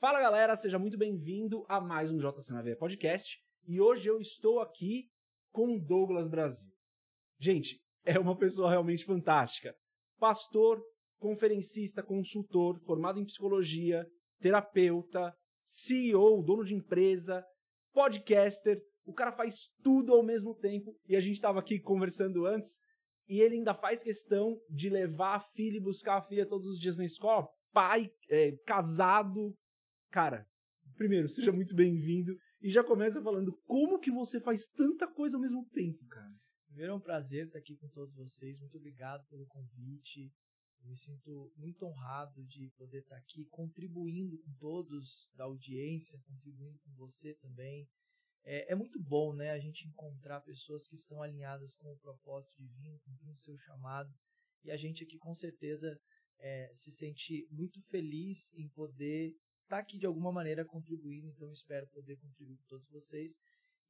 Fala galera, seja muito bem-vindo a mais um JC na Veia Podcast. E hoje eu estou aqui com Douglas Brasil. Gente, é uma pessoa realmente fantástica. Pastor, conferencista, consultor, formado em psicologia, terapeuta, CEO, dono de empresa, podcaster. O cara faz tudo ao mesmo tempo e a gente estava aqui conversando antes e ele ainda faz questão de levar a filha e buscar a filha todos os dias na escola. Pai, é, casado, Cara, primeiro, seja muito bem-vindo e já começa falando como que você faz tanta coisa ao mesmo tempo, cara. Primeiro é um prazer estar aqui com todos vocês. Muito obrigado pelo convite. Eu me sinto muito honrado de poder estar aqui contribuindo com todos da audiência, contribuindo com você também. É, é muito bom, né, a gente encontrar pessoas que estão alinhadas com o propósito divino, com o seu chamado. E a gente aqui com certeza é, se sente muito feliz em poder tá aqui de alguma maneira contribuindo, então espero poder contribuir com todos vocês.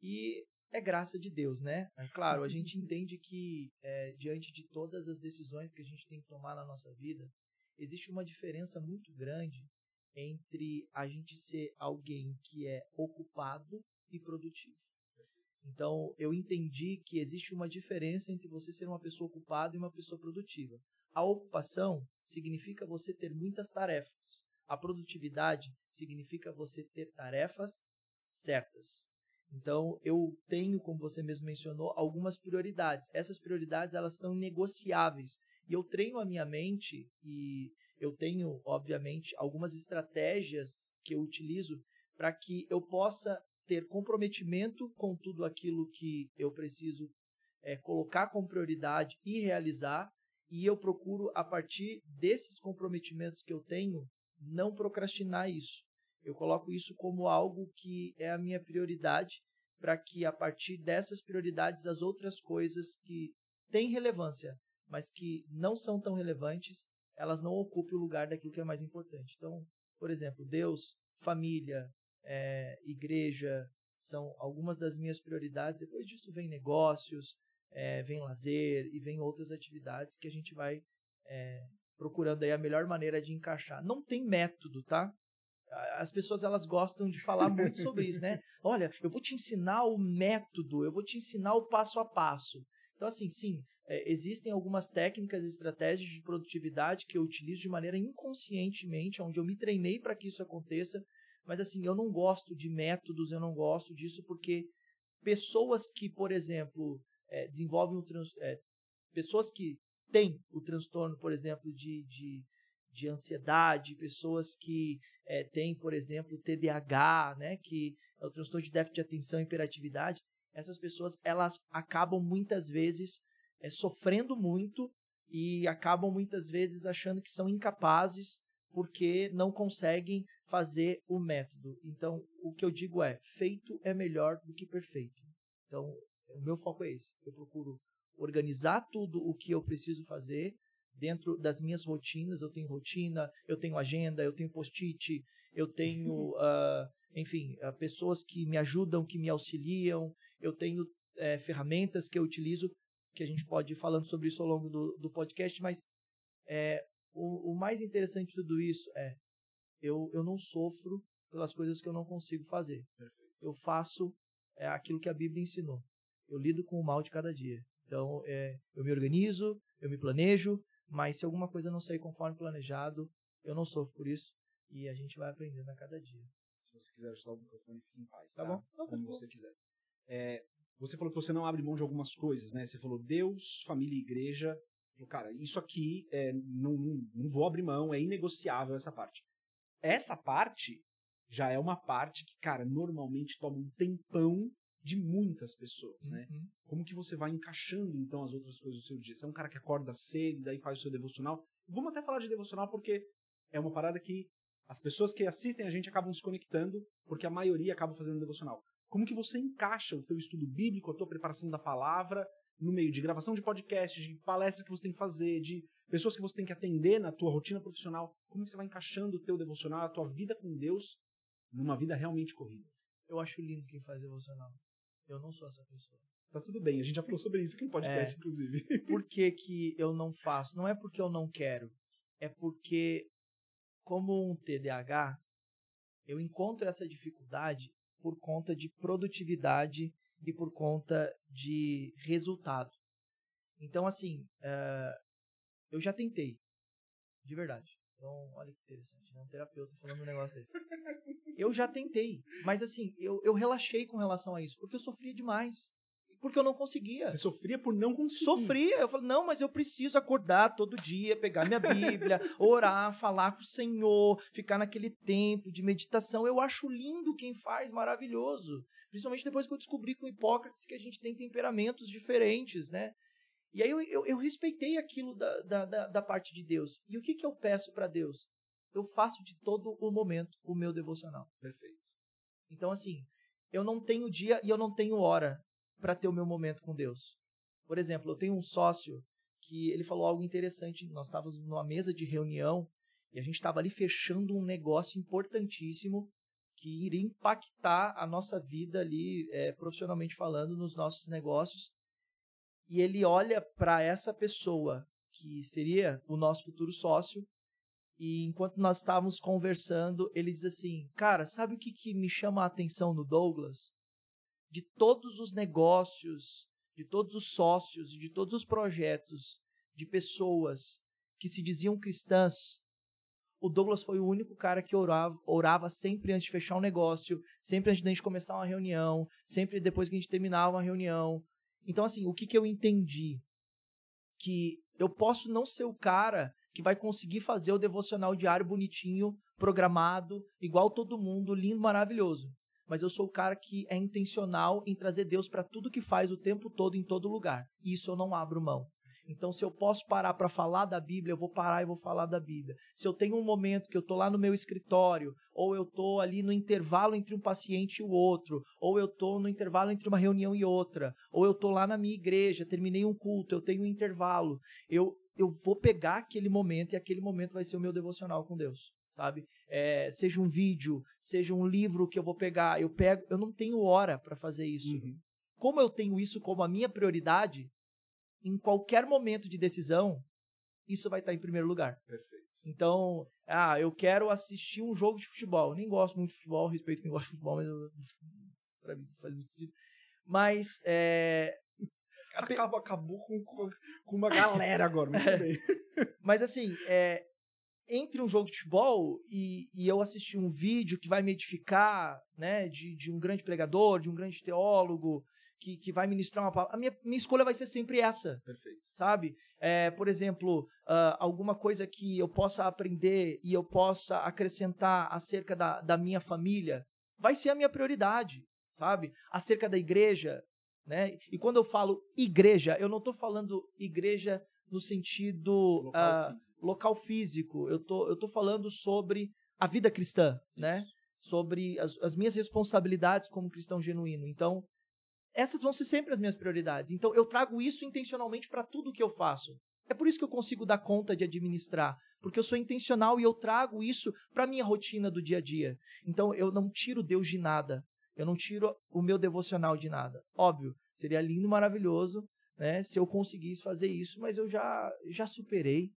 E é graça de Deus, né? É claro, a gente entende que é, diante de todas as decisões que a gente tem que tomar na nossa vida, existe uma diferença muito grande entre a gente ser alguém que é ocupado e produtivo. Então, eu entendi que existe uma diferença entre você ser uma pessoa ocupada e uma pessoa produtiva. A ocupação significa você ter muitas tarefas. A produtividade significa você ter tarefas certas. Então, eu tenho, como você mesmo mencionou, algumas prioridades. Essas prioridades, elas são negociáveis. E eu treino a minha mente e eu tenho, obviamente, algumas estratégias que eu utilizo para que eu possa ter comprometimento com tudo aquilo que eu preciso é, colocar como prioridade e realizar. E eu procuro, a partir desses comprometimentos que eu tenho, não procrastinar isso. Eu coloco isso como algo que é a minha prioridade, para que a partir dessas prioridades as outras coisas que têm relevância, mas que não são tão relevantes, elas não ocupem o lugar daquilo que é mais importante. Então, por exemplo, Deus, família, é, igreja, são algumas das minhas prioridades. Depois disso vem negócios, é, vem lazer e vem outras atividades que a gente vai é, procurando aí a melhor maneira de encaixar. Não tem método, tá? As pessoas elas gostam de falar muito sobre isso, né? Olha, eu vou te ensinar o método, eu vou te ensinar o passo a passo. Então, assim, sim, é, existem algumas técnicas e estratégias de produtividade que eu utilizo de maneira inconscientemente, onde eu me treinei para que isso aconteça, mas assim, eu não gosto de métodos, eu não gosto disso, porque pessoas que, por exemplo, é, desenvolvem um trans... É, pessoas que tem o transtorno, por exemplo, de, de, de ansiedade, pessoas que é, têm, por exemplo, TDAH, né, que é o transtorno de déficit de atenção e hiperatividade, essas pessoas elas acabam muitas vezes é, sofrendo muito e acabam muitas vezes achando que são incapazes porque não conseguem fazer o método. Então, o que eu digo é: feito é melhor do que perfeito. Então, o meu foco é esse. Eu procuro organizar tudo o que eu preciso fazer dentro das minhas rotinas. Eu tenho rotina, eu tenho agenda, eu tenho post-it, eu tenho, uh, enfim, uh, pessoas que me ajudam, que me auxiliam, eu tenho uh, ferramentas que eu utilizo, que a gente pode ir falando sobre isso ao longo do, do podcast, mas eh, o, o, mais interessante de tudo isso é eu, eu não sofro pelas coisas que eu não consigo fazer. Eu faço eh, aquilo que a Bíblia ensinou. Eu lido com o mal de cada dia. Então, é, eu me organizo, eu me planejo, mas se alguma coisa não sair conforme planejado, eu não sofro por isso e a gente vai aprendendo a cada dia. Se você quiser ajustar o microfone, fique em paz, tá? tá? bom? Então tá Como tá bom. você quiser. É, você falou que você não abre mão de algumas coisas, né? Você falou Deus, família e igreja. cara, isso aqui é, não, não vou abrir mão, é inegociável essa parte. Essa parte já é uma parte que, cara, normalmente toma um tempão de muitas pessoas, né? uhum. né? Como que você vai encaixando então as outras coisas do seu dia? Você é um cara que acorda cedo, daí faz o seu devocional. Vamos até falar de devocional porque é uma parada que as pessoas que assistem a gente acabam se conectando, porque a maioria acaba fazendo devocional. Como que você encaixa o teu estudo bíblico, a tua preparação da palavra no meio de gravação de podcast, de palestra que você tem que fazer, de pessoas que você tem que atender na tua rotina profissional? Como que você vai encaixando o teu devocional, a tua vida com Deus numa vida realmente corrida? Eu acho lindo quem faz devocional. Eu não sou essa pessoa. Tá tudo bem, a gente já falou sobre isso aqui no podcast, é, inclusive. Por que, que eu não faço? Não é porque eu não quero, é porque, como um TDAH, eu encontro essa dificuldade por conta de produtividade e por conta de resultado. Então, assim, uh, eu já tentei, de verdade. Então, olha que interessante, né? Um terapeuta falando um negócio desse. eu já tentei, mas assim, eu, eu relaxei com relação a isso, porque eu sofria demais. Porque eu não conseguia. Você sofria por não conseguir. Sofria. Eu falei, não, mas eu preciso acordar todo dia, pegar minha Bíblia, orar, falar com o Senhor, ficar naquele tempo de meditação. Eu acho lindo quem faz, maravilhoso. Principalmente depois que eu descobri com Hipócrates que a gente tem temperamentos diferentes, né? E aí eu, eu, eu respeitei aquilo da, da, da, parte de Deus. E o que, que eu peço para Deus? Eu faço de todo o momento o meu devocional. Perfeito. Então, assim, eu não tenho dia e eu não tenho hora para ter o meu momento com Deus. Por exemplo, eu tenho um sócio que ele falou algo interessante. Nós estávamos numa mesa de reunião e a gente estava ali fechando um negócio importantíssimo que iria impactar a nossa vida ali, é, profissionalmente falando, nos nossos negócios e ele olha para essa pessoa que seria o nosso futuro sócio e enquanto nós estávamos conversando, ele diz assim: Cara, sabe o que, que me chama a atenção no Douglas? De todos os negócios, de todos os sócios e de todos os projetos de pessoas que se diziam cristãs, o Douglas foi o único cara que orava, orava sempre antes de fechar um negócio, sempre antes de a gente começar uma reunião, sempre depois que a gente terminava uma reunião, então, assim, o que, que eu entendi? Que eu posso não ser o cara que vai conseguir fazer o devocional diário bonitinho, programado, igual todo mundo, lindo, maravilhoso. Mas eu sou o cara que é intencional em trazer Deus para tudo que faz o tempo todo, em todo lugar. E isso eu não abro mão. Então, se eu posso parar para falar da Bíblia, eu vou parar e vou falar da Bíblia. Se eu tenho um momento que eu estou lá no meu escritório, ou eu estou ali no intervalo entre um paciente e o outro, ou eu estou no intervalo entre uma reunião e outra, ou eu estou lá na minha igreja, terminei um culto, eu tenho um intervalo, eu, eu vou pegar aquele momento e aquele momento vai ser o meu devocional com Deus sabe? É, seja um vídeo, seja um livro que eu vou pegar, eu pego, eu não tenho hora para fazer isso. Uhum. Como eu tenho isso como a minha prioridade, em qualquer momento de decisão, isso vai estar em primeiro lugar. Perfeito. Então, ah, eu quero assistir um jogo de futebol. Eu nem gosto muito de futebol, respeito quem gosta de futebol, mas para mim não faz muito sentido. Mas, é... Acabou, acabou com, com uma galera agora, muito é. bem. Mas assim, é, entre um jogo de futebol e, e, eu assistir um vídeo que vai me edificar, né, de, de um grande pregador, de um grande teólogo, que, que vai ministrar uma palavra. A minha, minha escolha vai ser sempre essa. Perfeito. Sabe? É, por exemplo, uh, alguma coisa que eu possa aprender e eu possa acrescentar acerca da, da minha família, vai ser a minha prioridade, sabe? Acerca da igreja, né? E quando eu falo igreja, eu não estou falando igreja no sentido local, uh, físico. local físico. Eu tô, eu tô falando sobre a vida cristã, né? Isso. né? Sobre as, as minhas responsabilidades como cristão genuíno. Então, essas vão ser sempre as minhas prioridades. Então eu trago isso intencionalmente para tudo que eu faço. É por isso que eu consigo dar conta de administrar, porque eu sou intencional e eu trago isso para minha rotina do dia a dia. Então eu não tiro Deus de nada. Eu não tiro o meu devocional de nada. Óbvio, seria lindo, maravilhoso, né, se eu conseguisse fazer isso, mas eu já já superei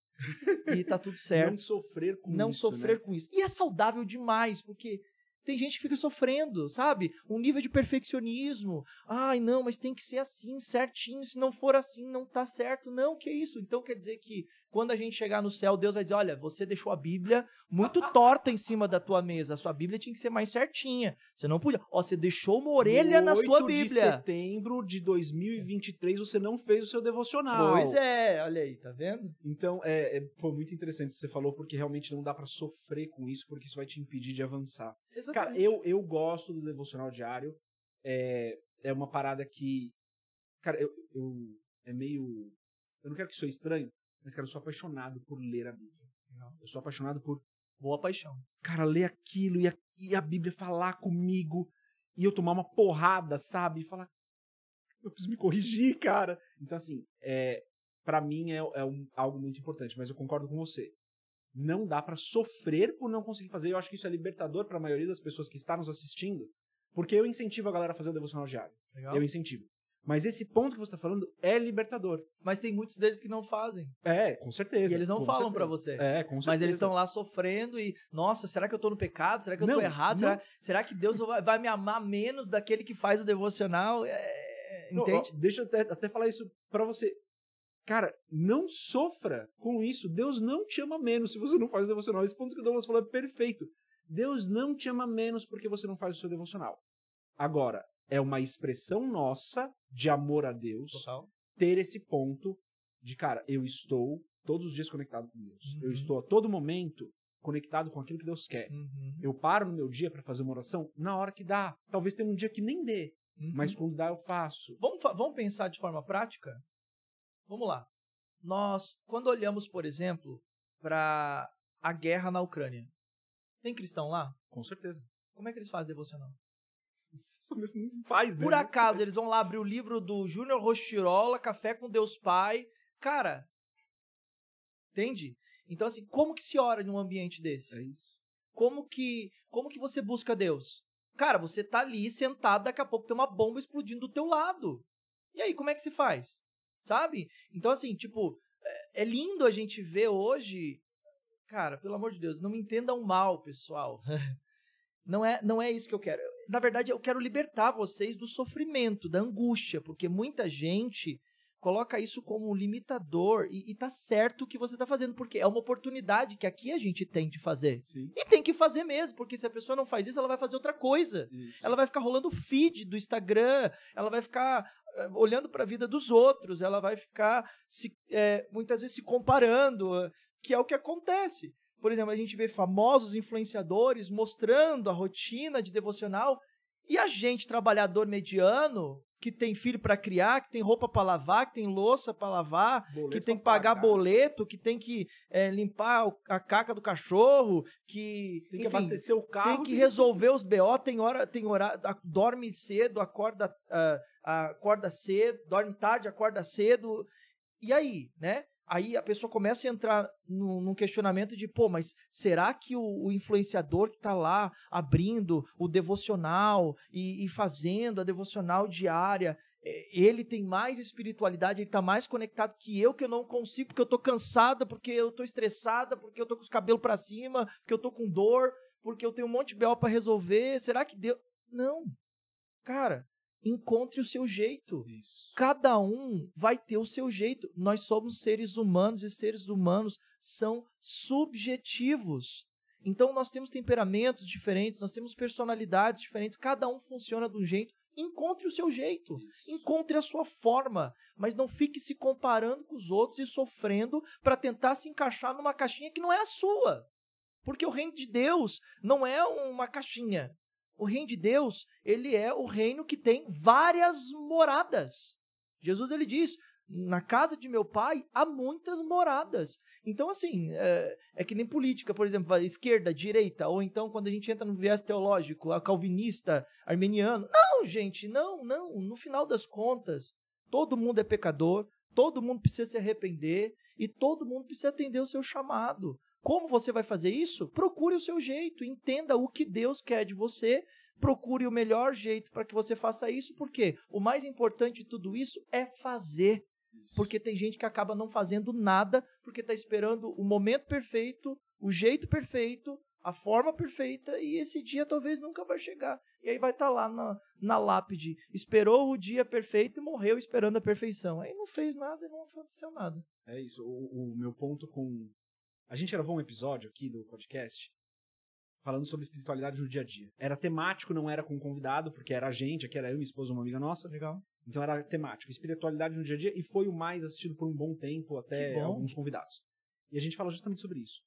e tá tudo certo. não sofrer com não isso. Não sofrer né? com isso. E é saudável demais, porque tem gente que fica sofrendo, sabe? Um nível de perfeccionismo. Ai, não, mas tem que ser assim, certinho. Se não for assim, não tá certo. Não, que isso? Então quer dizer que quando a gente chegar no céu, Deus vai dizer: olha, você deixou a Bíblia muito torta em cima da tua mesa. A sua Bíblia tinha que ser mais certinha. Você não podia. Ó, você deixou uma orelha no na sua Bíblia. de setembro de 2023, você não fez o seu devocional. Pois é, olha aí, tá vendo? Então, é, é pô, muito interessante o que você falou, porque realmente não dá para sofrer com isso, porque isso vai te impedir de avançar. Exatamente. Cara, eu, eu gosto do devocional diário. É, é uma parada que. Cara, eu, eu. É meio. Eu não quero que isso seja estranho, mas, cara, eu sou apaixonado por ler a Bíblia. Eu sou apaixonado por boa paixão. Cara, ler aquilo e a, e a Bíblia falar comigo e eu tomar uma porrada, sabe? E falar, eu preciso me corrigir, cara. Então, assim, é, para mim é, é um, algo muito importante, mas eu concordo com você. Não dá para sofrer por não conseguir fazer. Eu acho que isso é libertador para a maioria das pessoas que está nos assistindo, porque eu incentivo a galera a fazer o devocional diário. Legal. Eu incentivo. Mas esse ponto que você está falando é libertador. Mas tem muitos deles que não fazem. É, com certeza. E eles não falam para você. É, com certeza. Mas eles estão lá sofrendo e, nossa, será que eu tô no pecado? Será que eu não, tô errado? Será, será, que Deus vai, vai, me amar menos daquele que faz o devocional? É, entende? Não, deixa eu até, até falar isso para você. Cara, não sofra com isso. Deus não te ama menos se você não faz o devocional. Esse ponto que o Douglas falou é perfeito. Deus não te ama menos porque você não faz o seu devocional. Agora, é uma expressão nossa de amor a Deus, Total. ter esse ponto de, cara, eu estou todos os dias conectado com Deus. Uhum. Eu estou a todo momento conectado com aquilo que Deus quer. Uhum. Eu paro no meu dia para fazer uma oração na hora que dá. Talvez tenha um dia que nem dê, uhum. mas quando dá eu faço. Vamos, vamos pensar de forma prática? Vamos lá. Nós, quando olhamos, por exemplo, para a guerra na Ucrânia, tem cristão lá? Com certeza. Como é que eles fazem devocional? faz, né? Por acaso, eles vão lá abrir o livro do Júnior Rostirola, Café com Deus Pai. Cara, entende? Então, assim, como que se ora num ambiente desse? É isso. Como que, como que você busca Deus? Cara, você tá ali sentado, daqui a pouco tem uma bomba explodindo do teu lado. E aí, como é que se faz? Sabe? Então, assim, tipo, é, é lindo a gente ver hoje. Cara, pelo amor de Deus, não me entendam mal, pessoal. Não é, não é isso que eu quero na verdade, eu quero libertar vocês do sofrimento, da angústia, porque muita gente coloca isso como um limitador e, e tá certo o que você tá fazendo, porque é uma oportunidade que aqui a gente tem de fazer. Sim. E tem que fazer mesmo, porque se a pessoa não faz isso, ela vai fazer outra coisa. Isso. Ela vai ficar rolando o feed do Instagram, ela vai ficar eh, olhando para a vida dos outros, ela vai ficar se, é, muitas vezes se comparando, eh, que é o que acontece. Por exemplo, a gente vê famosos influenciadores mostrando a rotina de devocional e a gente, trabalhador mediano, que tem filho para criar, que tem roupa para lavar, que tem louça para lavar, boleto que tem que pagar, pagar, boleto, que tem que é, limpar a caca do cachorro, que tem que enfim, abastecer o carro, tem que resolver os BO, tem hora, tem hora, dorme cedo, acorda, uh, acorda cedo, dorme tarde, acorda cedo. E aí, né? aí a pessoa começa a entrar no, num questionamento de, pô, mas será que o, o influenciador que está lá abrindo o devocional e, e, fazendo a devocional diária, é, ele tem mais espiritualidade, ele está mais conectado que eu, que eu não consigo, porque eu estou cansada, porque eu estou estressada, porque eu estou com os cabelos para cima, porque eu estou com dor, porque eu tenho um monte de B.O. para resolver. Será que Deus. Não. Cara, encontre o seu jeito. Isso. Cada um vai ter o seu jeito. Nós somos seres humanos e seres humanos são subjetivos. Então nós temos temperamentos diferentes, nós temos personalidades diferentes, cada um funciona de um jeito. Encontre o seu jeito, Isso. encontre a sua forma, mas não fique se comparando com os outros e sofrendo para tentar se encaixar numa caixinha que não é a sua. Porque o reino de Deus não é uma caixinha, o reino de Deus, ele é o reino que tem várias moradas. Jesus ele diz: na casa de meu pai há muitas moradas. Então, assim, é, é, que nem política, por exemplo, esquerda, direita, ou então quando a gente entra no viés teológico, a calvinista, armeniano. Não, gente, não, não. No final das contas, todo mundo é pecador, todo mundo precisa se arrepender e todo mundo precisa atender o seu chamado. Como você vai fazer isso? Procure o seu jeito, entenda o que Deus quer de você, procure o melhor jeito para que você faça isso, porque o mais importante de tudo isso é fazer. Isso. Porque tem gente que acaba não fazendo nada, porque está esperando o momento perfeito, o jeito perfeito, a forma perfeita, e esse dia talvez nunca vai chegar. E aí vai estar tá lá na, na lápide. Esperou o dia perfeito e morreu esperando a perfeição. Aí não fez nada e não aconteceu nada. É isso. O, o meu ponto com, a gente gravou um episódio aqui do podcast falando sobre espiritualidade no dia a dia. Era temático, não era com convidado, porque era a gente, aqui era eu, minha esposa, uma amiga nossa. Legal. Então era temático, espiritualidade no dia a dia, e foi o mais assistido por um bom tempo, até bom. alguns convidados. E a gente fala justamente sobre isso.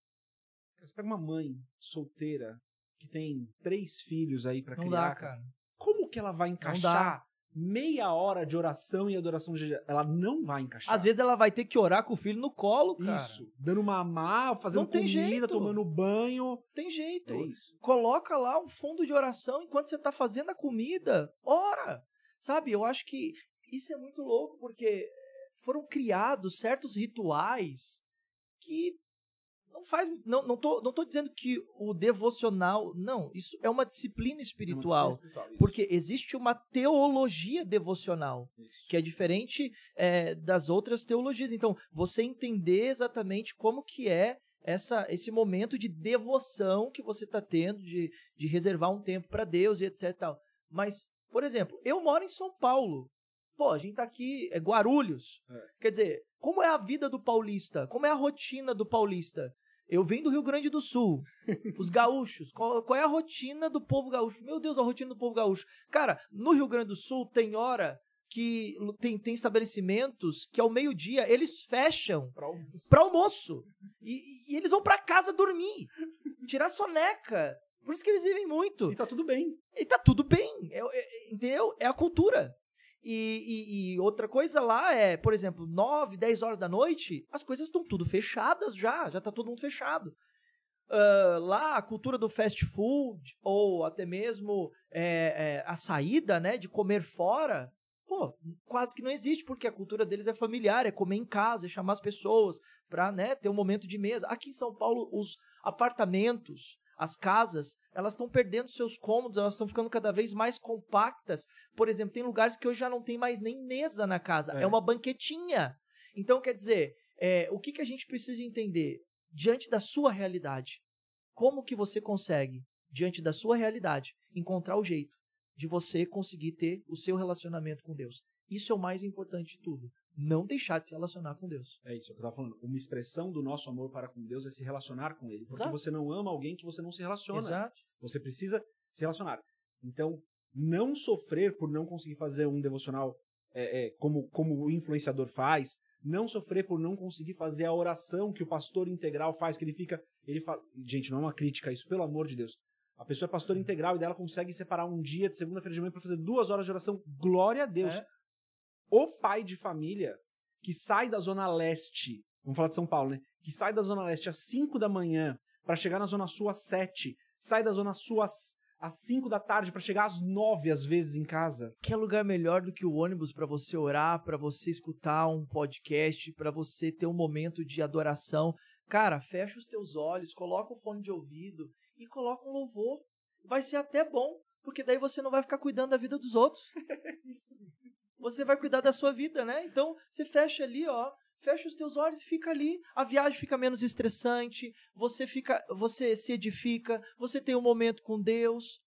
Você pega uma mãe solteira que tem três filhos aí para criar. Não dá, cara. Como que ela vai encaixar meia hora de oração e adoração, ela não vai encaixar. Às vezes ela vai ter que orar com o filho no colo, cara. Isso. Dando mamar, fazendo não tem comida, jeito. tomando banho. Tem jeito. É isso. Coloca lá um fundo de oração enquanto você tá fazendo a comida. Ora! Sabe, eu acho que isso é muito louco, porque foram criados certos rituais que não faz, não, não tô, não tô dizendo que o devocional, não, isso é uma disciplina espiritual, é uma disciplina espiritual porque existe uma teologia devocional isso. que é diferente é, das outras teologias. Então, você entender exatamente como que é essa, esse momento de devoção que você está tendo, de, de reservar um tempo para Deus e etc. Tal. Mas, por exemplo, eu moro em São Paulo. Pô, a gente tá aqui, é Guarulhos. É. Quer dizer, como é a vida do paulista? Como é a rotina do paulista? Eu venho do Rio Grande do Sul. Os gaúchos. Qual, qual, é a rotina do povo gaúcho? Meu Deus, a rotina do povo gaúcho. Cara, no Rio Grande do Sul tem hora que tem, tem estabelecimentos que ao meio-dia eles fecham para almoço. Pra almoço e, e, eles vão para casa dormir, tirar soneca. Por isso que eles vivem muito. E tá tudo bem. E tá tudo bem. É, é, entendeu? É a cultura. E, e, e, outra coisa lá é, por exemplo, 9, 10 horas da noite, as coisas estão tudo fechadas já, já está todo mundo fechado. Uh, lá a cultura do fast food, ou até mesmo é, é, a saída né, de comer fora, pô, quase que não existe, porque a cultura deles é familiar, é comer em casa, é chamar as pessoas para né, ter um momento de mesa. Aqui em São Paulo, os apartamentos, as casas, elas estão perdendo seus cômodos, elas estão ficando cada vez mais compactas. Por exemplo, tem lugares que hoje já não tem mais nem mesa na casa, é, é uma banquetinha. Então, quer dizer, é, o que, que a gente precisa entender diante da sua realidade? Como que você consegue, diante da sua realidade, encontrar o jeito de você conseguir ter o seu relacionamento com Deus? Isso é o mais importante de tudo não deixar de se relacionar com Deus. É isso é que eu estava falando. Uma expressão do nosso amor para com Deus é se relacionar com Ele. Porque Exato. você não ama alguém que você não se relaciona. Exato. Você precisa se relacionar. Então, não sofrer por não conseguir fazer um devocional é, é, como, como o influenciador faz, não sofrer por não conseguir fazer a oração que o pastor integral faz, que ele fica. Ele fala, gente, não é uma crítica isso, pelo amor de Deus. A pessoa é pastor uhum. integral e dela consegue separar um dia de segunda-feira de manhã para fazer duas horas de oração. Glória a Deus. É o pai de família que sai da Zona Leste, vamos falar de São Paulo, né? Que sai da Zona Leste às 5 da manhã para chegar na Zona Sul às 7, sai da Zona Sul às, às 5 da tarde para chegar às 9 às vezes em casa. Que é lugar melhor do que o ônibus para você orar, para você escutar um podcast, para você ter um momento de adoração. Cara, fecha os teus olhos, coloca o fone de ouvido e coloca um louvor. Vai ser até bom, porque daí você não vai ficar cuidando da vida dos outros. Isso mesmo você vai cuidar da sua vida, né? Então, você fecha ali, ó, fecha os teus olhos e fica ali. A viagem fica menos estressante, você fica, você se edifica, você tem um momento com Deus.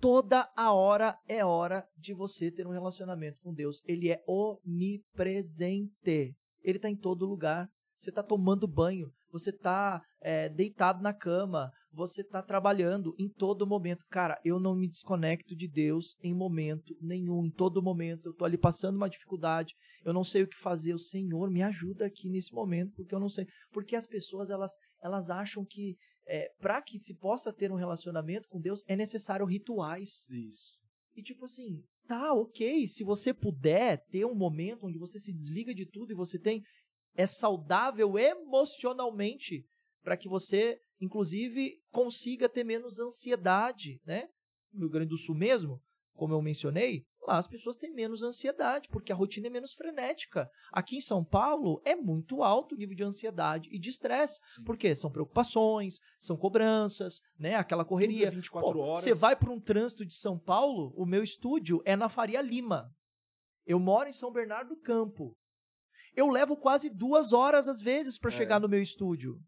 Toda a hora é hora de você ter um relacionamento com Deus. Ele é onipresente. Ele está em todo lugar. Você está tomando banho, você está é, eh, deitado na cama, você está trabalhando em todo momento. Cara, eu não me desconecto de Deus em momento nenhum, em todo momento. Eu estou ali passando uma dificuldade, eu não sei o que fazer. O Senhor me ajuda aqui nesse momento, porque eu não sei. Porque as pessoas elas, elas acham que é, para que se possa ter um relacionamento com Deus é necessário rituais. Isso. E tipo assim, tá, ok, se você puder ter um momento onde você se desliga de tudo e você tem. É saudável emocionalmente para que você inclusive, consiga ter menos ansiedade, né? No Rio Grande do Sul mesmo, como eu mencionei, lá as pessoas têm menos ansiedade, porque a rotina é menos frenética. Aqui em São Paulo é muito alto o nível de ansiedade e de estresse, porque são preocupações, são cobranças, né? Aquela é correria. 24 Pô, horas. Você vai para um trânsito de São Paulo, o meu estúdio é na Faria Lima. Eu moro em São Bernardo do Campo. Eu levo quase duas horas, às vezes, para é. chegar no meu estúdio.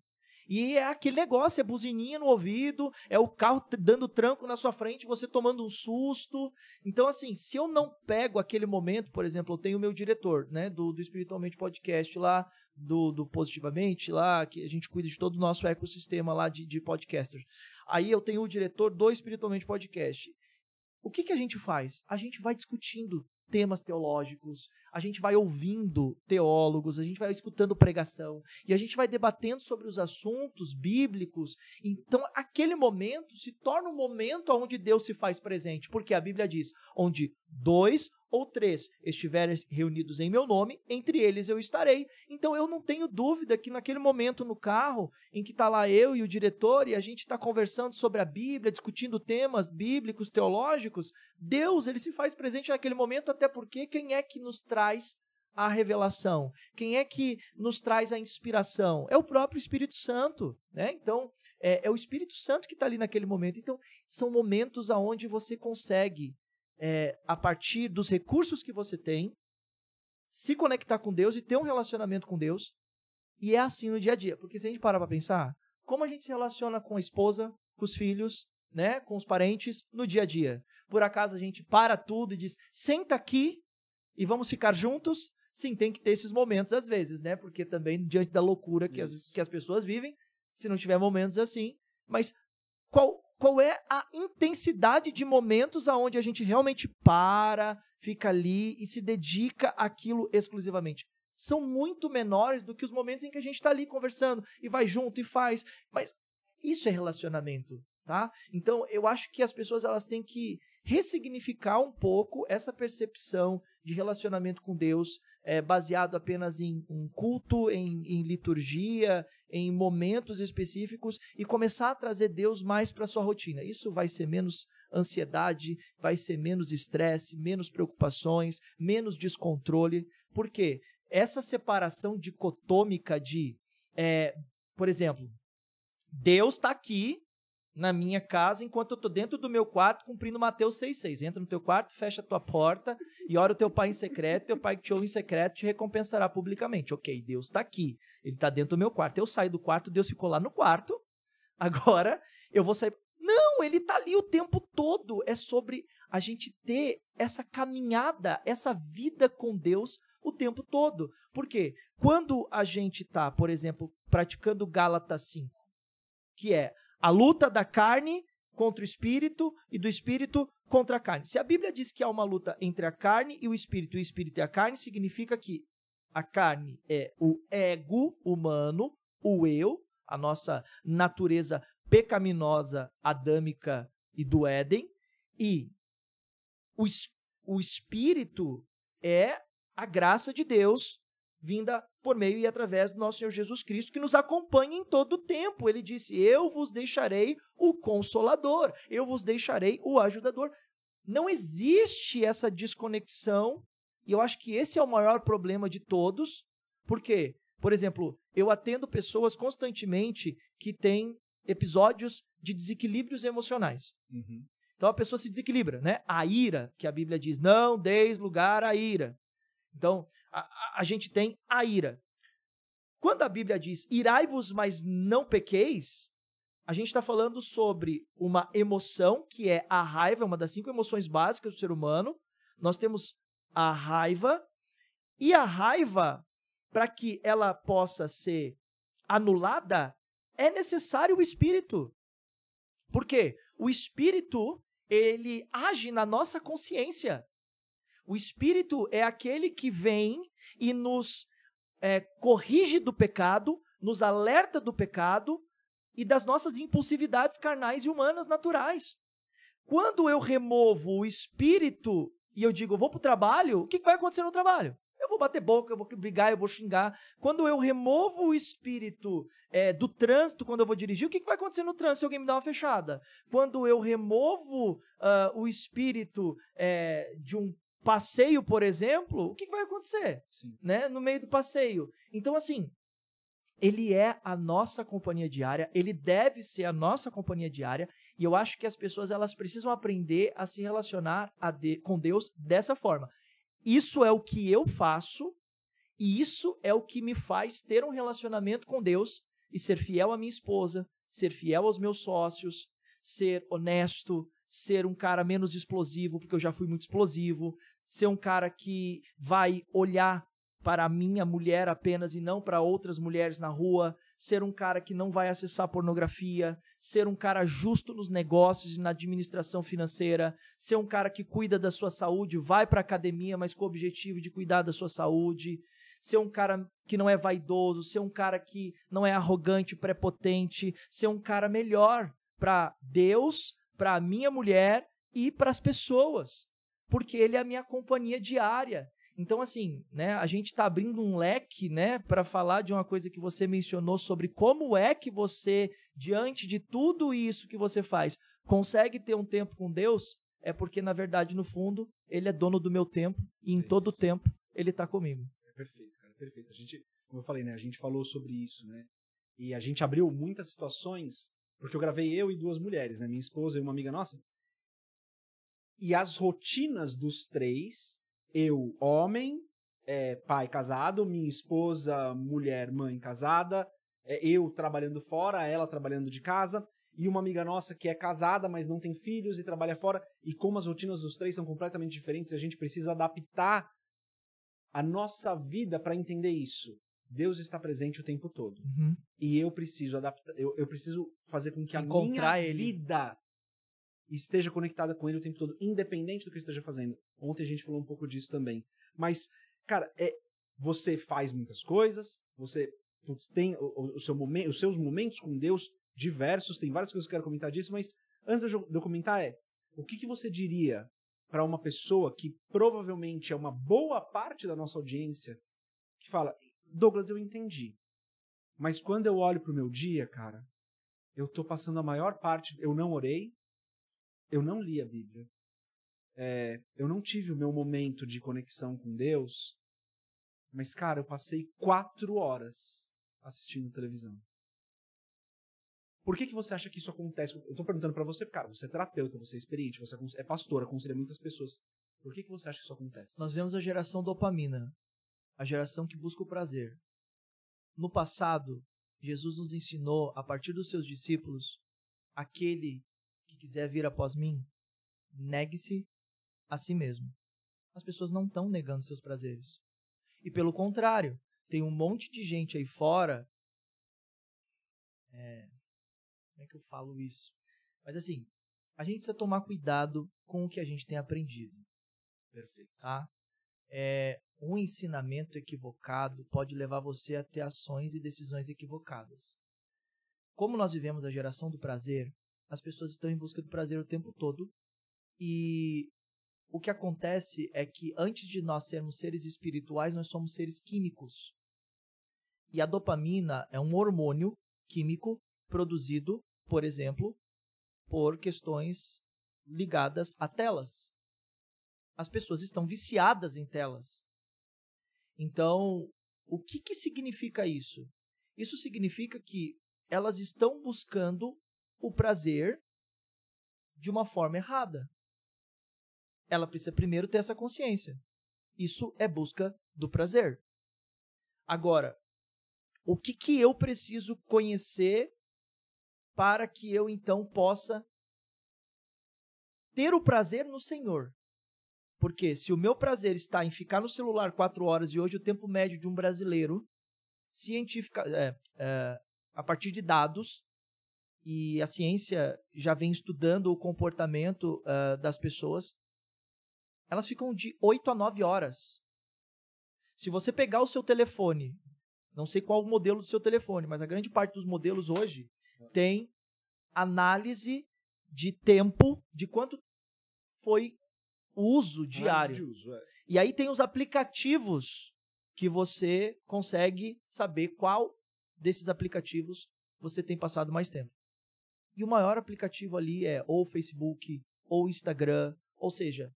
E é aquele negócio, é buzininha no ouvido, é o carro dando tranco na sua frente, você tomando um susto. Então, assim, se eu não pego aquele momento, por exemplo, eu tenho o meu diretor, né, do, do Espiritualmente Podcast lá, do, do Positivamente lá, que a gente cuida de todo o nosso ecossistema lá de, de podcasters Aí eu tenho o diretor do Espiritualmente Podcast. O que, que a gente faz? A gente vai discutindo temas teológicos, a gente vai ouvindo teólogos, a gente vai escutando pregação e a gente vai debatendo sobre os assuntos bíblicos. Então, aquele momento se torna um momento onde Deus se faz presente, porque a Bíblia diz: onde dois ou três estiverem reunidos em meu nome, entre eles eu estarei. Então eu não tenho dúvida que naquele momento no carro, em que está lá eu e o diretor, e a gente está conversando sobre a Bíblia, discutindo temas bíblicos, teológicos, Deus ele se faz presente naquele momento, até porque quem é que nos traz a revelação? Quem é que nos traz a inspiração? É o próprio Espírito Santo, né? Então, é, é o Espírito Santo que está ali naquele momento. Então, são momentos aonde você consegue é, a partir dos recursos que você tem, se conectar com Deus e ter um relacionamento com Deus. E é assim no dia a dia. Porque se a gente parar para pensar, como a gente se relaciona com a esposa, com os filhos, né, com os parentes no dia a dia? Por acaso a gente para tudo e diz: "Senta aqui e vamos ficar juntos?" Sim, tem que ter esses momentos às vezes, né? Porque também diante da loucura que as, que as pessoas vivem, se não tiver momentos assim, mas qual qual é a intensidade de momentos aonde a gente realmente para, fica ali e se dedica àquilo exclusivamente. São muito menores do que os momentos em que a gente está ali conversando e vai junto e faz. Mas isso é relacionamento, tá? Então eu acho que as pessoas elas têm que ressignificar um pouco essa percepção de relacionamento com Deus, é, baseado apenas em, um culto, em, em liturgia, em momentos específicos e começar a trazer Deus mais para sua rotina. Isso vai ser menos ansiedade, vai ser menos estresse, menos preocupações, menos descontrole. Por quê? Essa separação dicotômica de, é, por exemplo, Deus está aqui na minha casa enquanto eu estou dentro do meu quarto cumprindo Mateus 6,6. Entra no teu quarto, fecha a tua porta e ora o teu pai em secreto, teu pai que te ouve em secreto te recompensará publicamente. Ok, Deus está aqui. Ele tá dentro do meu quarto. Eu saí do quarto, Deus ficou lá no quarto. Agora eu vou sair. Não, ele tá ali o tempo todo. É sobre a gente ter essa caminhada, essa vida com Deus o tempo todo. Porque quando a gente tá, por exemplo, praticando Gálatas 5, que é a luta da carne contra o espírito e do espírito contra a carne. Se a Bíblia diz que há uma luta entre a carne e o espírito, o espírito e a carne, significa que a carne é o ego humano, o eu, a nossa natureza pecaminosa adâmica e do Éden, e o, o espírito é a graça de Deus vinda por meio e através do nosso Senhor Jesus Cristo, que nos acompanha em todo o tempo. Ele disse: Eu vos deixarei o consolador, eu vos deixarei o ajudador. Não existe essa desconexão e eu acho que esse é o maior problema de todos, porque, por exemplo, eu atendo pessoas constantemente que têm episódios de desequilíbrios emocionais. Uhum. Então a pessoa se desequilibra, né? A ira, que a Bíblia diz, não deis lugar à ira. Então, a, a gente tem a ira. Quando a Bíblia diz irai-vos, mas não pequeis, a gente está falando sobre uma emoção que é a raiva, uma das cinco emoções básicas do ser humano. Nós temos a raiva, e a raiva, para que ela possa ser anulada, é necessário o espírito. Por quê? O espírito, ele age na nossa consciência. O espírito é aquele que vem e nos é, corrige do pecado, nos alerta do pecado e das nossas impulsividades carnais e humanas naturais. Quando eu removo o espírito e eu digo, eu vou pro trabalho, o que vai acontecer no trabalho? Eu vou bater boca, eu vou brigar, eu vou xingar. Quando eu removo o espírito é, do trânsito, quando eu vou dirigir, o que, vai acontecer no trânsito se alguém me dá uma fechada? Quando eu removo uh, o espírito é, de um passeio, por exemplo, o que, vai acontecer? Né? No meio do passeio. Então, assim, ele é a nossa companhia diária, ele deve ser a nossa companhia diária, e eu acho que as pessoas elas precisam aprender a se relacionar a de, com Deus dessa forma. Isso é o que eu faço e isso é o que me faz ter um relacionamento com Deus e ser fiel à minha esposa, ser fiel aos meus sócios, ser honesto, ser um cara menos explosivo, porque eu já fui muito explosivo, ser um cara que vai olhar para a minha mulher apenas e não para outras mulheres na rua, ser um cara que não vai acessar pornografia, ser um cara justo nos negócios e na administração financeira, ser um cara que cuida da sua saúde, vai para academia, mas com o objetivo de cuidar da sua saúde, ser um cara que não é vaidoso, ser um cara que não é arrogante, prepotente, ser um cara melhor para Deus, para a minha mulher e para as pessoas, porque ele é a minha companhia diária. Então, assim, né, a gente está abrindo um leque, né, para falar de uma coisa que você mencionou sobre como é que você, diante de tudo isso que você faz, consegue ter um tempo com Deus, é porque, na verdade, no fundo, Ele é dono do meu tempo e em é todo o tempo Ele está comigo. É perfeito, cara, é perfeito. A gente, como eu falei, né, a gente falou sobre isso, né, e a gente abriu muitas situações, porque eu gravei eu e duas mulheres, né, minha esposa e uma amiga nossa, e as rotinas dos três eu, homem, é, pai casado, minha esposa, mulher, mãe casada, é, eu trabalhando fora, ela trabalhando de casa, e uma amiga nossa que é casada, mas não tem filhos e trabalha fora, e como as rotinas dos três são completamente diferentes, a gente precisa adaptar a nossa vida para entender isso. Deus está presente o tempo todo. Uhum. E eu preciso adaptar, eu, eu, preciso fazer com que a Encontrar minha ele. vida esteja conectada com ele o tempo todo, independente do que eu esteja fazendo. Ontem a gente falou um pouco disso também. Mas, cara, é, você faz muitas coisas, você tem o, o seu momento, os seus momentos com Deus diversos, tem várias coisas que eu quero comentar disso, mas antes de eu comentar é, o que, que você diria para uma pessoa que provavelmente é uma boa parte da nossa audiência que fala, Douglas, eu entendi, mas quando eu olho para o meu dia, cara, eu estou passando a maior parte, eu não orei, eu não li a Bíblia, é, eu não tive o meu momento de conexão com Deus, mas, cara, eu passei quatro horas assistindo televisão. Por que, que você acha que isso acontece? Eu estou perguntando para você, cara, você é terapeuta, você é experiente, você é, é pastor, aconselha muitas pessoas. Por que, que você acha que isso acontece? Nós vemos a geração dopamina, a geração que busca o prazer. No passado, Jesus nos ensinou, a partir dos seus discípulos, aquele que quiser vir após mim, negue-se a si mesmo. As pessoas não estão negando seus prazeres. E pelo contrário, tem um monte de gente aí fora. É, como é que eu falo isso? Mas assim, a gente precisa tomar cuidado com o que a gente tem aprendido. Perfeito. Tá? É, um ensinamento equivocado pode levar você a ter ações e decisões equivocadas. Como nós vivemos a geração do prazer, as pessoas estão em busca do prazer o tempo todo e o que acontece é que antes de nós sermos seres espirituais, nós somos seres químicos. E a dopamina é um hormônio químico produzido, por exemplo, por questões ligadas a telas. As pessoas estão viciadas em telas. Então, o que, que significa isso? Isso significa que elas estão buscando o prazer de uma forma errada ela precisa primeiro ter essa consciência. Isso é busca do prazer. Agora, o que, que eu preciso conhecer para que eu então possa ter o prazer no Senhor? Porque se o meu prazer está em ficar no celular quatro horas e hoje o tempo médio de um brasileiro, científica, é, é, a partir de dados, e a ciência já vem estudando o comportamento uh, das pessoas elas ficam de 8 a 9 horas. Se você pegar o seu telefone, não sei qual o modelo do seu telefone, mas a grande parte dos modelos hoje tem análise de tempo, de quanto foi o uso diário. De uso, é. E aí tem os aplicativos que você consegue saber qual desses aplicativos você tem passado mais tempo. E o maior aplicativo ali é ou Facebook, ou Instagram, ou seja,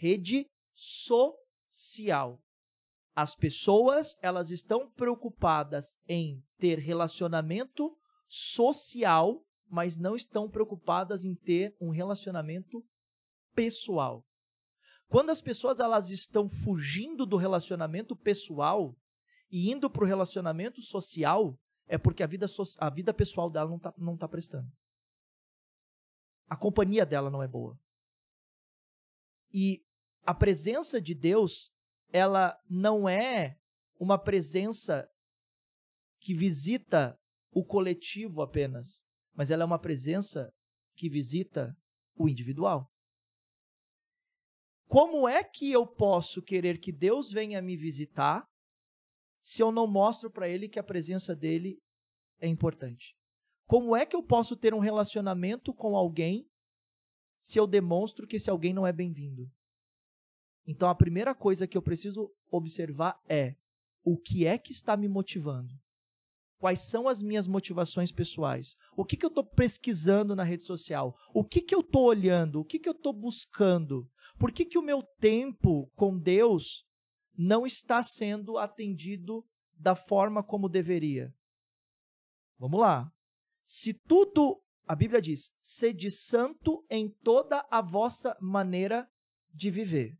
rede social. As pessoas, elas estão preocupadas em ter relacionamento social, mas não estão preocupadas em ter um relacionamento pessoal. Quando as pessoas elas estão fugindo do relacionamento pessoal e indo para o relacionamento social, é porque a vida, so a vida pessoal dela não está não tá prestando. A companhia dela não é boa. E a presença de Deus, ela não é uma presença que visita o coletivo apenas, mas ela é uma presença que visita o individual. Como é que eu posso querer que Deus venha me visitar se eu não mostro para ele que a presença dele é importante? Como é que eu posso ter um relacionamento com alguém se eu demonstro que esse alguém não é bem-vindo? Então a primeira coisa que eu preciso observar é o que é que está me motivando? Quais são as minhas motivações pessoais? O que, que eu estou pesquisando na rede social? O que, que eu estou olhando? O que, que eu estou buscando? Por que, que o meu tempo com Deus não está sendo atendido da forma como deveria? Vamos lá. Se tudo, a Bíblia diz, sede santo em toda a vossa maneira de viver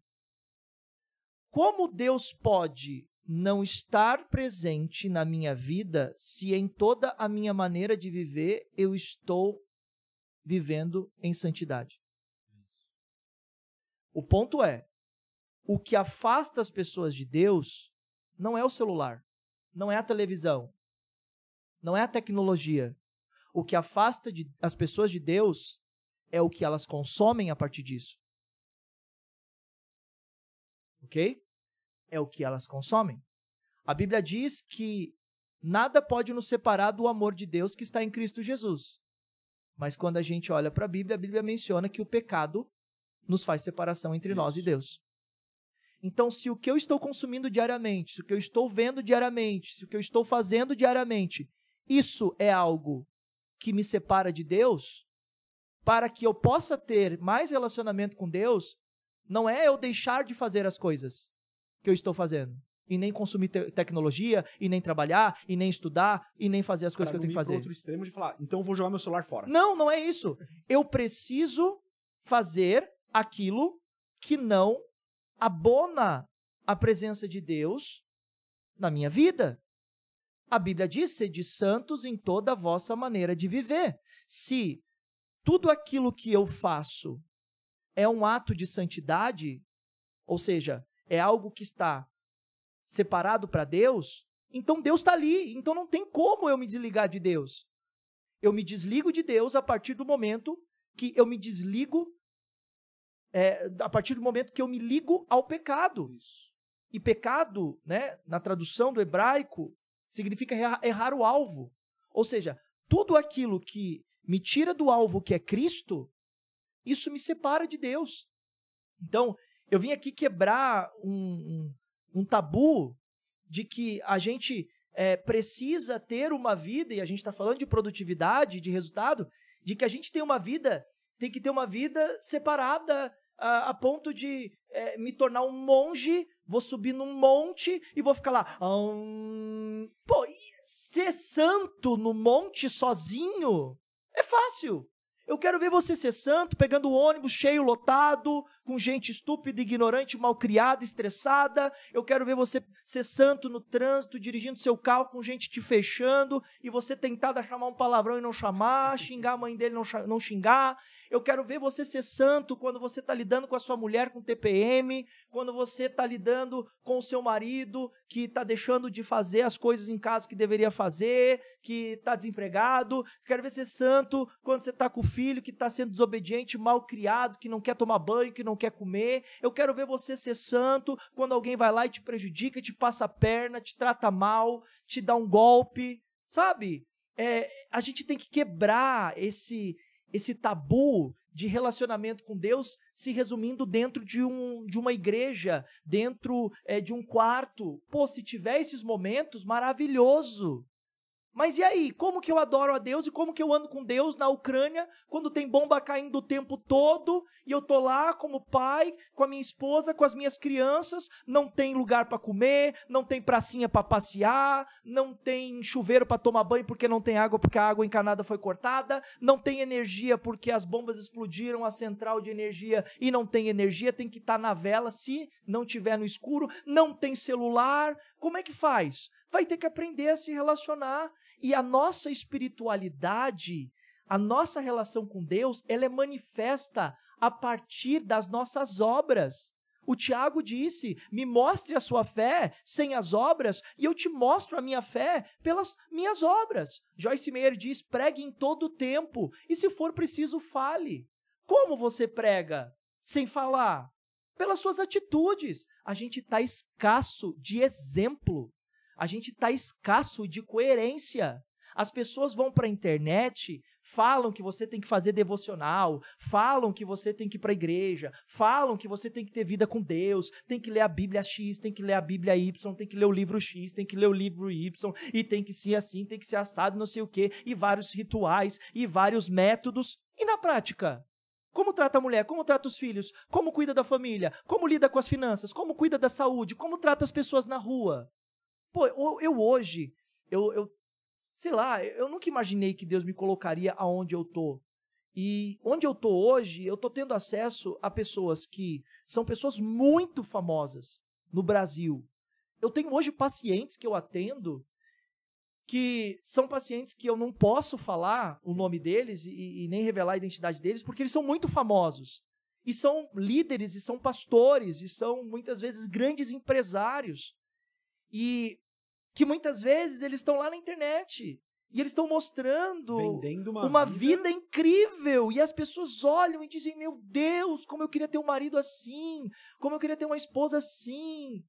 como Deus pode não estar presente na minha vida se em toda a minha maneira de viver eu estou vivendo em santidade? O ponto é: o que afasta as pessoas de Deus não é o celular, não é a televisão, não é a tecnologia. O que afasta de, as pessoas de Deus é o que elas consomem a partir disso ok? É o que elas consomem. A Bíblia diz que nada pode nos separar do amor de Deus que está em Cristo Jesus. Mas quando a gente olha para a Bíblia, a Bíblia menciona que o pecado nos faz separação entre Isso. nós e Deus. Então, se o que eu estou consumindo diariamente, se o que eu estou vendo diariamente, se o que eu estou fazendo diariamente, isso é algo que me separa de Deus, para que eu possa ter mais relacionamento com Deus, não é eu deixar de fazer as coisas que eu estou fazendo. E nem consumir te tecnologia, e nem trabalhar, e nem estudar, e nem fazer as coisas que eu tenho que fazer. outro extremo de falar, então vou jogar meu celular fora. Não, não é isso. Eu preciso fazer aquilo que não abona a presença de Deus na minha vida. A Bíblia diz: sede santos em toda a vossa maneira de viver. Se tudo aquilo que eu faço é um ato de santidade, ou seja, é algo que está separado para Deus, então Deus está ali, então não tem como eu me desligar de Deus. Eu me desligo de Deus a partir do momento que eu me desligo, é, a partir do momento que eu me ligo ao pecado. E pecado, né, na tradução do hebraico, significa errar o alvo. Ou seja, tudo aquilo que me tira do alvo que é Cristo isso me separa de Deus. Então, eu vim aqui quebrar um, um, um tabu de que a gente é, precisa ter uma vida, e a gente está falando de produtividade, de resultado, de que a gente tem uma vida, tem que ter uma vida separada a, a ponto de é, me tornar um monge, vou subir num monte e vou ficar lá. Um... Pô, ser santo no monte sozinho é fácil. Eu quero ver você ser santo, pegando o ônibus cheio, lotado, com gente estúpida, ignorante, malcriada, estressada. Eu quero ver você ser santo no trânsito, dirigindo seu carro com gente te fechando e você tentar chamar um palavrão e não chamar, xingar a mãe dele e não xingar. Eu quero ver você ser santo quando você está lidando com a sua mulher com TPM, quando você está lidando com o seu marido que está deixando de fazer as coisas em casa que deveria fazer, que está desempregado. Eu quero ver ser santo quando você está com o filho que está sendo desobediente, mal criado, que não quer tomar banho, que não quer comer. Eu quero ver você ser santo quando alguém vai lá e te prejudica, te passa a perna, te trata mal, te dá um golpe. Sabe? É, a gente tem que quebrar esse esse tabu de relacionamento com Deus se resumindo dentro de, um, de uma igreja, dentro é, de um quarto. Pô, se tiver esses momentos, maravilhoso. Mas e aí? Como que eu adoro a Deus e como que eu ando com Deus na Ucrânia quando tem bomba caindo o tempo todo e eu tô lá como pai, com a minha esposa, com as minhas crianças, não tem lugar para comer, não tem pracinha para passear, não tem chuveiro para tomar banho porque não tem água porque a água encanada foi cortada, não tem energia porque as bombas explodiram a central de energia e não tem energia, tem que estar tá na vela se não tiver no escuro, não tem celular, como é que faz? vai ter que aprender a se relacionar e a nossa espiritualidade, a nossa relação com Deus, ela é manifesta a partir das nossas obras. O Tiago disse: Me mostre a sua fé sem as obras, e eu te mostro a minha fé pelas minhas obras. Joyce Meyer diz: pregue em todo o tempo, e se for preciso, fale. Como você prega? Sem falar. Pelas suas atitudes. A gente está escasso de exemplo. A gente está escasso de coerência. As pessoas vão para a internet, falam que você tem que fazer devocional, falam que você tem que ir para a igreja, falam que você tem que ter vida com Deus, tem que ler a Bíblia X, tem que ler a Bíblia Y, tem que ler o livro X, tem que ler o livro Y, e tem que ser assim, tem que ser assado, não sei o quê, e vários rituais, e vários métodos. E na prática? Como trata a mulher? Como trata os filhos? Como cuida da família? Como lida com as finanças? Como cuida da saúde? Como trata as pessoas na rua? Pô, eu hoje, eu, eu sei lá, eu nunca imaginei que Deus me colocaria aonde eu tô. E onde eu tô hoje, eu tô tendo acesso a pessoas que são pessoas muito famosas no Brasil. Eu tenho hoje pacientes que eu atendo que são pacientes que eu não posso falar o nome deles e, e, nem revelar a identidade deles, porque eles são muito famosos. E são líderes, e são pastores, e são muitas vezes grandes empresários. E que muitas vezes eles estão lá na internet. E eles estão mostrando uma, uma vida... vida... incrível. E as pessoas olham e dizem: Meu Deus, como eu queria ter um marido assim. Como eu queria ter uma esposa assim.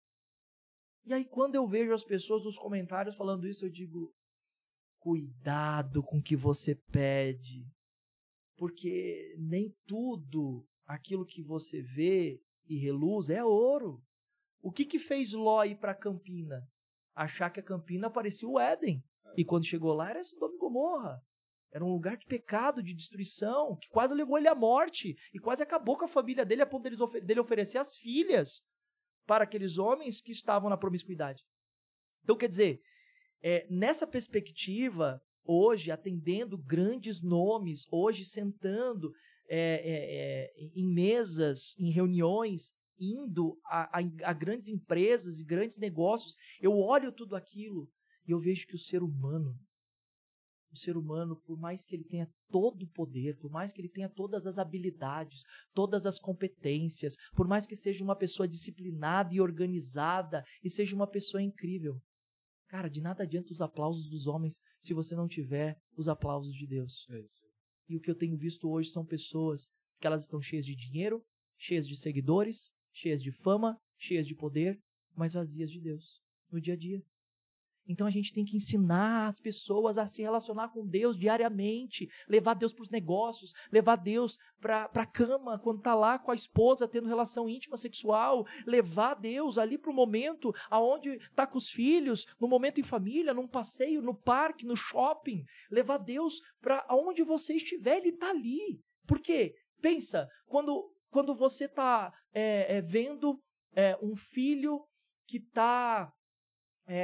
E aí, quando eu vejo as pessoas nos comentários falando isso, eu digo: Cuidado com o que você pede. Porque nem tudo aquilo que você vê e reluz é ouro. O que que fez Ló ir para Campina? Achar que a Campina parecia o Éden. É. E quando chegou lá era Sodoma e Gomorra. Era um lugar de pecado, de destruição, que quase levou ele à morte e quase acabou com a família dele a ponto dele, ofer dele oferecer as filhas para aqueles homens que estavam na promiscuidade. Então, quer dizer, é, nessa perspectiva, hoje, atendendo grandes nomes, hoje sentando é, é, é em mesas, em reuniões, indo a, a, a grandes empresas e grandes negócios, eu olho tudo aquilo e eu vejo que o ser humano, o ser humano, por mais que ele tenha todo o poder, por mais que ele tenha todas as habilidades, todas as competências, por mais que seja uma pessoa disciplinada e organizada e seja uma pessoa incrível, cara, de nada adianta os aplausos dos homens se você não tiver os aplausos de Deus. É e o que eu tenho visto hoje são pessoas que elas estão cheias de dinheiro, cheias de seguidores, cheias de fama, cheias de poder, mas vazias de Deus no dia a dia. Então a gente tem que ensinar as pessoas a se relacionar com Deus diariamente, levar Deus para os negócios, levar Deus para a cama quando está lá com a esposa tendo relação íntima sexual, levar Deus ali para o momento aonde está com os filhos, no momento em família, num passeio, no parque, no shopping, levar Deus para aonde você estiver, Ele está ali. Por quê? Pensa, quando quando você está é, é, vendo é, um filho que está é,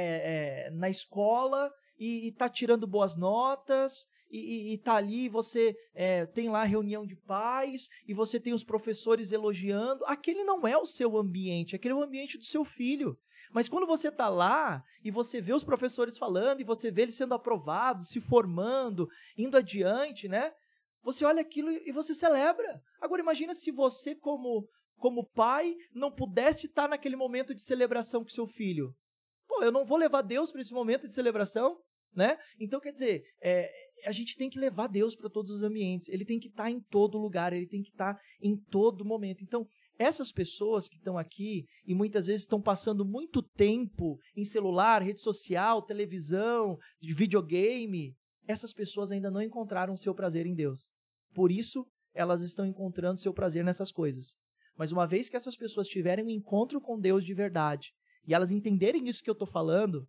é, na escola e está tirando boas notas e, está ali você é, tem lá reunião de pais e você tem os professores elogiando aquele não é o seu ambiente aquele é o ambiente do seu filho mas quando você está lá e você vê os professores falando e você vê ele sendo aprovado, se formando, indo adiante, né? Você olha aquilo e você celebra. Agora imagina se você como como pai não pudesse estar naquele momento de celebração com seu filho. Pô, eu não vou levar Deus para esse momento de celebração, né? Então quer dizer, é, a gente tem que levar Deus para todos os ambientes. Ele tem que estar tá em todo lugar. Ele tem que estar tá em todo momento. Então essas pessoas que estão aqui e muitas vezes estão passando muito tempo em celular, rede social, televisão, videogame, essas pessoas ainda não encontraram seu prazer em Deus. Por isso, elas estão encontrando seu prazer nessas coisas. Mas uma vez que essas pessoas tiverem um encontro com Deus de verdade e elas entenderem isso que eu estou falando,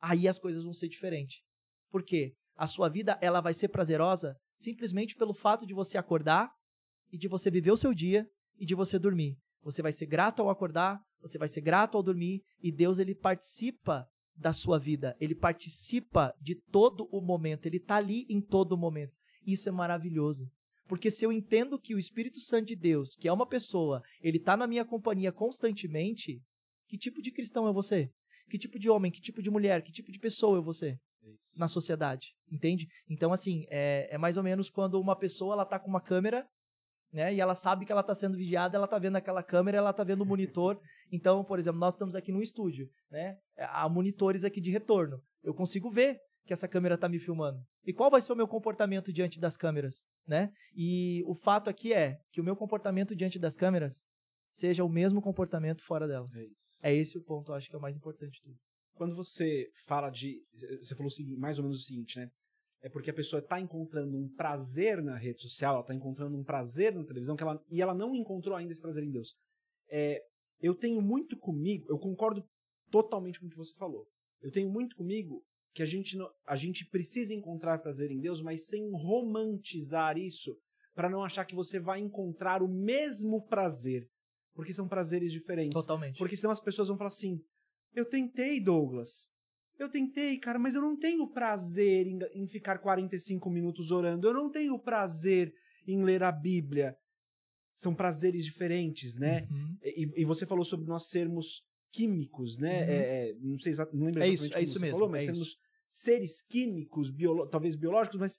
aí as coisas vão ser diferentes. Por quê? A sua vida ela vai ser prazerosa simplesmente pelo fato de você acordar e de você viver o seu dia e de você dormir. Você vai ser grato ao acordar, você vai ser grato ao dormir e Deus ele participa da sua vida, ele participa de todo o momento, ele está ali em todo o momento. Isso é maravilhoso. Porque se eu entendo que o Espírito Santo de Deus, que é uma pessoa, ele está na minha companhia constantemente, que tipo de cristão é você? Que tipo de homem, que tipo de mulher, que tipo de pessoa é você? É isso. na sociedade, entende? Então, assim, é, é, mais ou menos quando uma pessoa ela tá com uma câmera né? E ela sabe que ela está sendo vigiada, ela está vendo aquela câmera, ela está vendo o monitor. Então, por exemplo, nós estamos aqui no estúdio, né? Há monitores aqui de retorno. Eu consigo ver que essa câmera está me filmando. E qual vai ser o meu comportamento diante das câmeras, né? E o fato aqui é que o meu comportamento diante das câmeras seja o mesmo comportamento fora delas. É, isso. é esse o ponto, eu acho que é o mais importante de tudo. Quando você fala de, você falou mais ou menos o seguinte, né? é porque a pessoa está encontrando um prazer na rede social, ela está encontrando um prazer na televisão que ela, e ela não encontrou ainda esse prazer em Deus. É, eu tenho muito comigo, eu concordo totalmente com o que você falou. Eu tenho muito comigo que a gente, a gente precisa encontrar prazer em Deus, mas sem romantizar isso para não achar que você vai encontrar o mesmo prazer. Porque são prazeres diferentes. Totalmente. Porque senão as pessoas vão falar assim: eu tentei, Douglas. Eu tentei, cara, mas eu não tenho prazer em, em ficar 45 minutos orando. Eu não tenho prazer em ler a Bíblia. São prazeres diferentes, né? Uhum. E, e, você falou sobre nós sermos químicos, né? Uhum. É, é não sei exatamente, não lembro é isso, é isso mesmo, falou, mas é sermos isso. seres químicos, biolo talvez biológicos, mas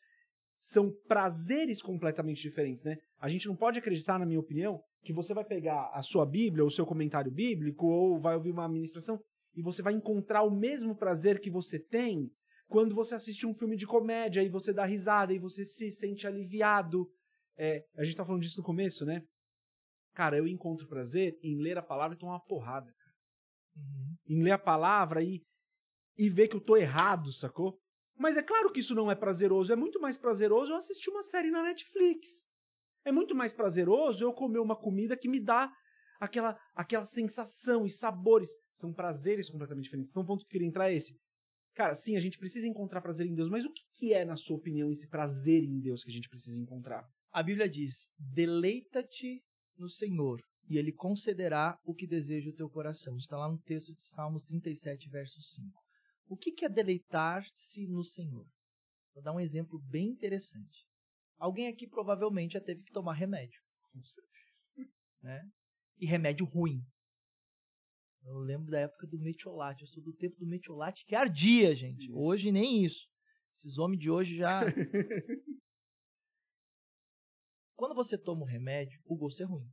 são prazeres completamente diferentes, né? A gente não pode acreditar, na minha opinião, que você vai pegar a sua Bíblia, ou o seu comentário bíblico, ou vai ouvir uma ministração e você vai encontrar o mesmo prazer que você tem quando você assiste um filme de comédia e você dá risada e você se sente aliviado. É, a gente tá falando disso no começo, né? Cara, eu encontro prazer em ler a palavra e tomar uma porrada, cara. Uhum. Em ler a palavra e, e ver que eu tô errado, sacou? Mas é claro que isso não é prazeroso. É muito mais prazeroso eu assistir uma série na Netflix. É muito mais prazeroso eu comer uma comida que me dá aquela, aquela sensação e sabores. São prazeres completamente diferentes. Então, o ponto que eu queria entrar é esse. Cara, sim, a gente precisa encontrar prazer em Deus, mas o que, que é, na sua opinião, esse prazer em Deus que a gente precisa encontrar? A Bíblia diz: deleita-te no Senhor, e Ele concederá o que deseja o teu coração. Está lá no texto de Salmos 37, verso 5. O que, que é deleitar-se no Senhor? Vou dar um exemplo bem interessante. Alguém aqui provavelmente já teve que tomar remédio. Com certeza. Né? e remédio ruim. Eu lembro da época do metiolate. Eu sou do tempo do metiolate que ardia, gente. Isso. Hoje nem isso. Esses homens de hoje já. Quando você toma um remédio, o gosto é ruim.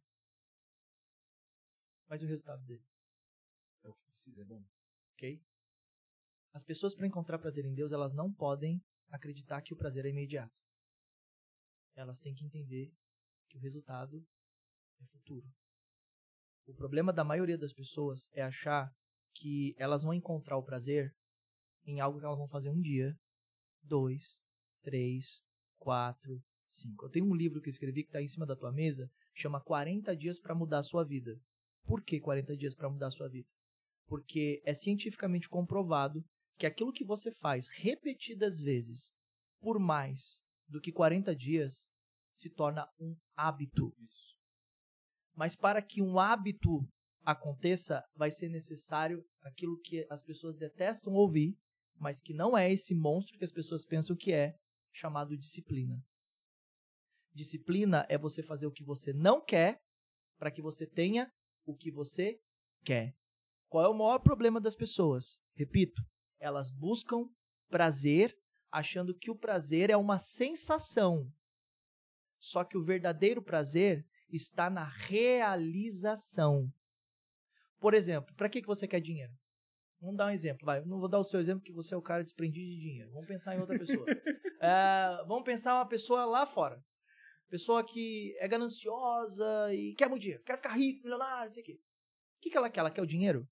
Mas o resultado dele? É o que precisa, é bom. Ok? As pessoas, para encontrar prazer em Deus, elas não podem acreditar que o prazer é imediato. Elas têm que entender que o resultado é futuro. O problema da maioria das pessoas é achar que elas vão encontrar o prazer em algo que elas vão fazer um dia, dois, três, quatro, cinco. Eu tenho um livro que eu escrevi que está em cima da tua mesa, chama 40 dias para mudar a sua vida. Por que 40 dias para mudar a sua vida? Porque é cientificamente comprovado que aquilo que você faz repetidas vezes por mais do que 40 dias se torna um hábito. Isso. Mas para que um hábito aconteça, vai ser necessário aquilo que as pessoas detestam ouvir, mas que não é esse monstro que as pessoas pensam que é, chamado disciplina. Disciplina é você fazer o que você não quer para que você tenha o que você quer. Qual é o maior problema das pessoas? Repito, elas buscam prazer achando que o prazer é uma sensação. Só que o verdadeiro prazer está na realização. Por exemplo, para que, que você quer dinheiro? Vamos dar um exemplo, vai. Não vou dar o seu exemplo, que você é o cara desprendido de dinheiro. Vamos pensar em outra pessoa. é, vamos pensar uma pessoa lá fora. Pessoa que é gananciosa e quer muito dinheiro, quer ficar rico, milionário, não sei O que, que ela quer? Ela quer o dinheiro?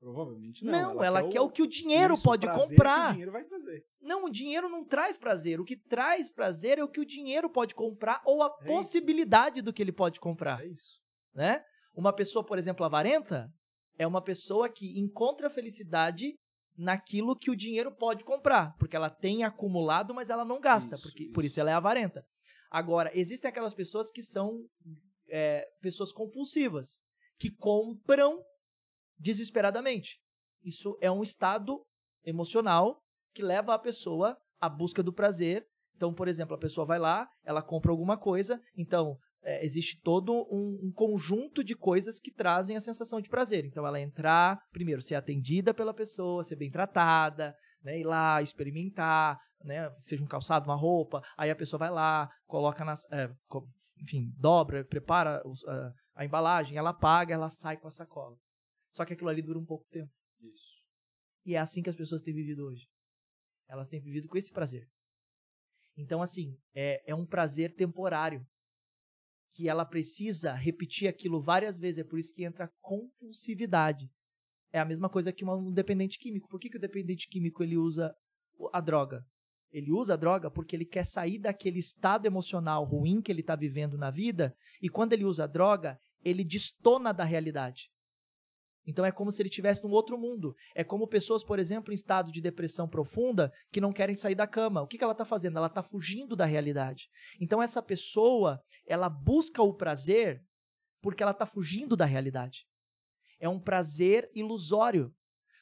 Provavelmente não. Não, ela, ela quer, quer, o, que o dinheiro isso, pode o comprar. o dinheiro vai trazer. Não, o dinheiro não traz prazer. O que traz prazer é o que o dinheiro pode comprar ou a é possibilidade isso. do que ele pode comprar. É isso. Né? Uma pessoa, por exemplo, avarenta, é uma pessoa que encontra felicidade naquilo que o dinheiro pode comprar, porque ela tem acumulado, mas ela não gasta, isso, porque por isso ela é avarenta. Agora, existem aquelas pessoas que são é, pessoas compulsivas, que compram desesperadamente. Isso é um estado emocional que leva a pessoa à busca do prazer. Então, por exemplo, a pessoa vai lá, ela compra alguma coisa, então é, existe todo um, um, conjunto de coisas que trazem a sensação de prazer. Então, ela entrar, primeiro, ser atendida pela pessoa, ser bem tratada, né, ir lá, experimentar, né, seja um calçado, uma roupa, aí a pessoa vai lá, coloca É, enfim, dobra, prepara os, a, a embalagem, ela paga, ela sai com a sacola. Só que aquilo ali dura um pouco tempo. Isso. E é assim que as pessoas têm vivido hoje. Elas têm vivido com esse prazer. Então, assim, é, é um prazer temporário. Que ela precisa repetir aquilo várias vezes. É por isso que entra a compulsividade. É a mesma coisa que um dependente químico. Por que, que o dependente químico ele usa a droga? Ele usa a droga porque ele quer sair daquele estado emocional ruim que ele está vivendo na vida. E quando ele usa a droga, ele destona da realidade. Então é como se ele estivesse num outro mundo. É como pessoas, por exemplo, em estado de depressão profunda que não querem sair da cama. O que, que ela está fazendo? Ela está fugindo da realidade. Então essa pessoa, ela busca o prazer porque ela está fugindo da realidade. É um prazer ilusório.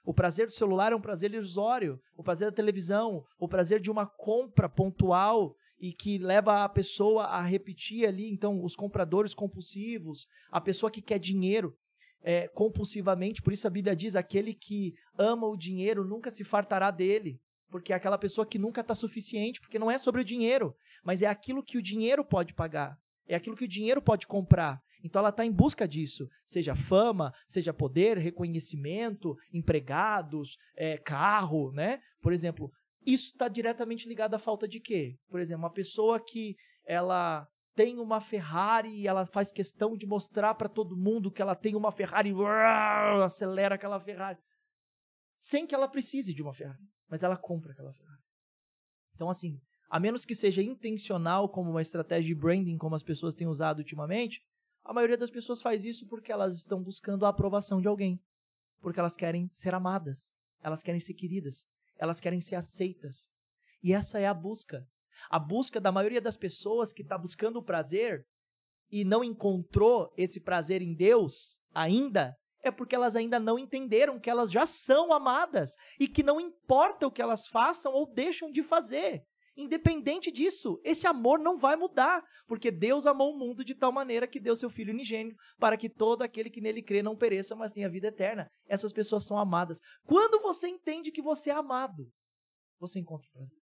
O prazer do celular é um prazer ilusório. O prazer da televisão, o prazer de uma compra pontual e que leva a pessoa a repetir ali, então, os compradores compulsivos, a pessoa que quer dinheiro é, compulsivamente. Por isso a Bíblia diz: aquele que ama o dinheiro nunca se fartará dele. Porque é aquela pessoa que nunca está suficiente, porque não é sobre o dinheiro, mas é aquilo que o dinheiro pode pagar, é aquilo que o dinheiro pode comprar. Então ela está em busca disso, seja fama, seja poder, reconhecimento, empregados, é, carro, né? Por exemplo, isso está diretamente ligado à falta de quê? Por exemplo, uma pessoa que ela tem uma Ferrari e ela faz questão de mostrar para todo mundo que ela tem uma Ferrari, uau, acelera aquela Ferrari. Sem que ela precise de uma Ferrari, mas ela compra aquela Ferrari. Então, assim, a menos que seja intencional como uma estratégia de branding, como as pessoas têm usado ultimamente, a maioria das pessoas faz isso porque elas estão buscando a aprovação de alguém, porque elas querem ser amadas, elas querem ser queridas, elas querem ser aceitas. E essa é a busca a busca da maioria das pessoas que está buscando o prazer e não encontrou esse prazer em Deus ainda, é porque elas ainda não entenderam que elas já são amadas e que não importa o que elas façam ou deixam de fazer. Independente disso, esse amor não vai mudar, porque Deus amou o mundo de tal maneira que deu seu Filho unigênio para que todo aquele que nele crê não pereça, mas tenha vida eterna. Essas pessoas são amadas. Quando você entende que você é amado, você encontra o prazer.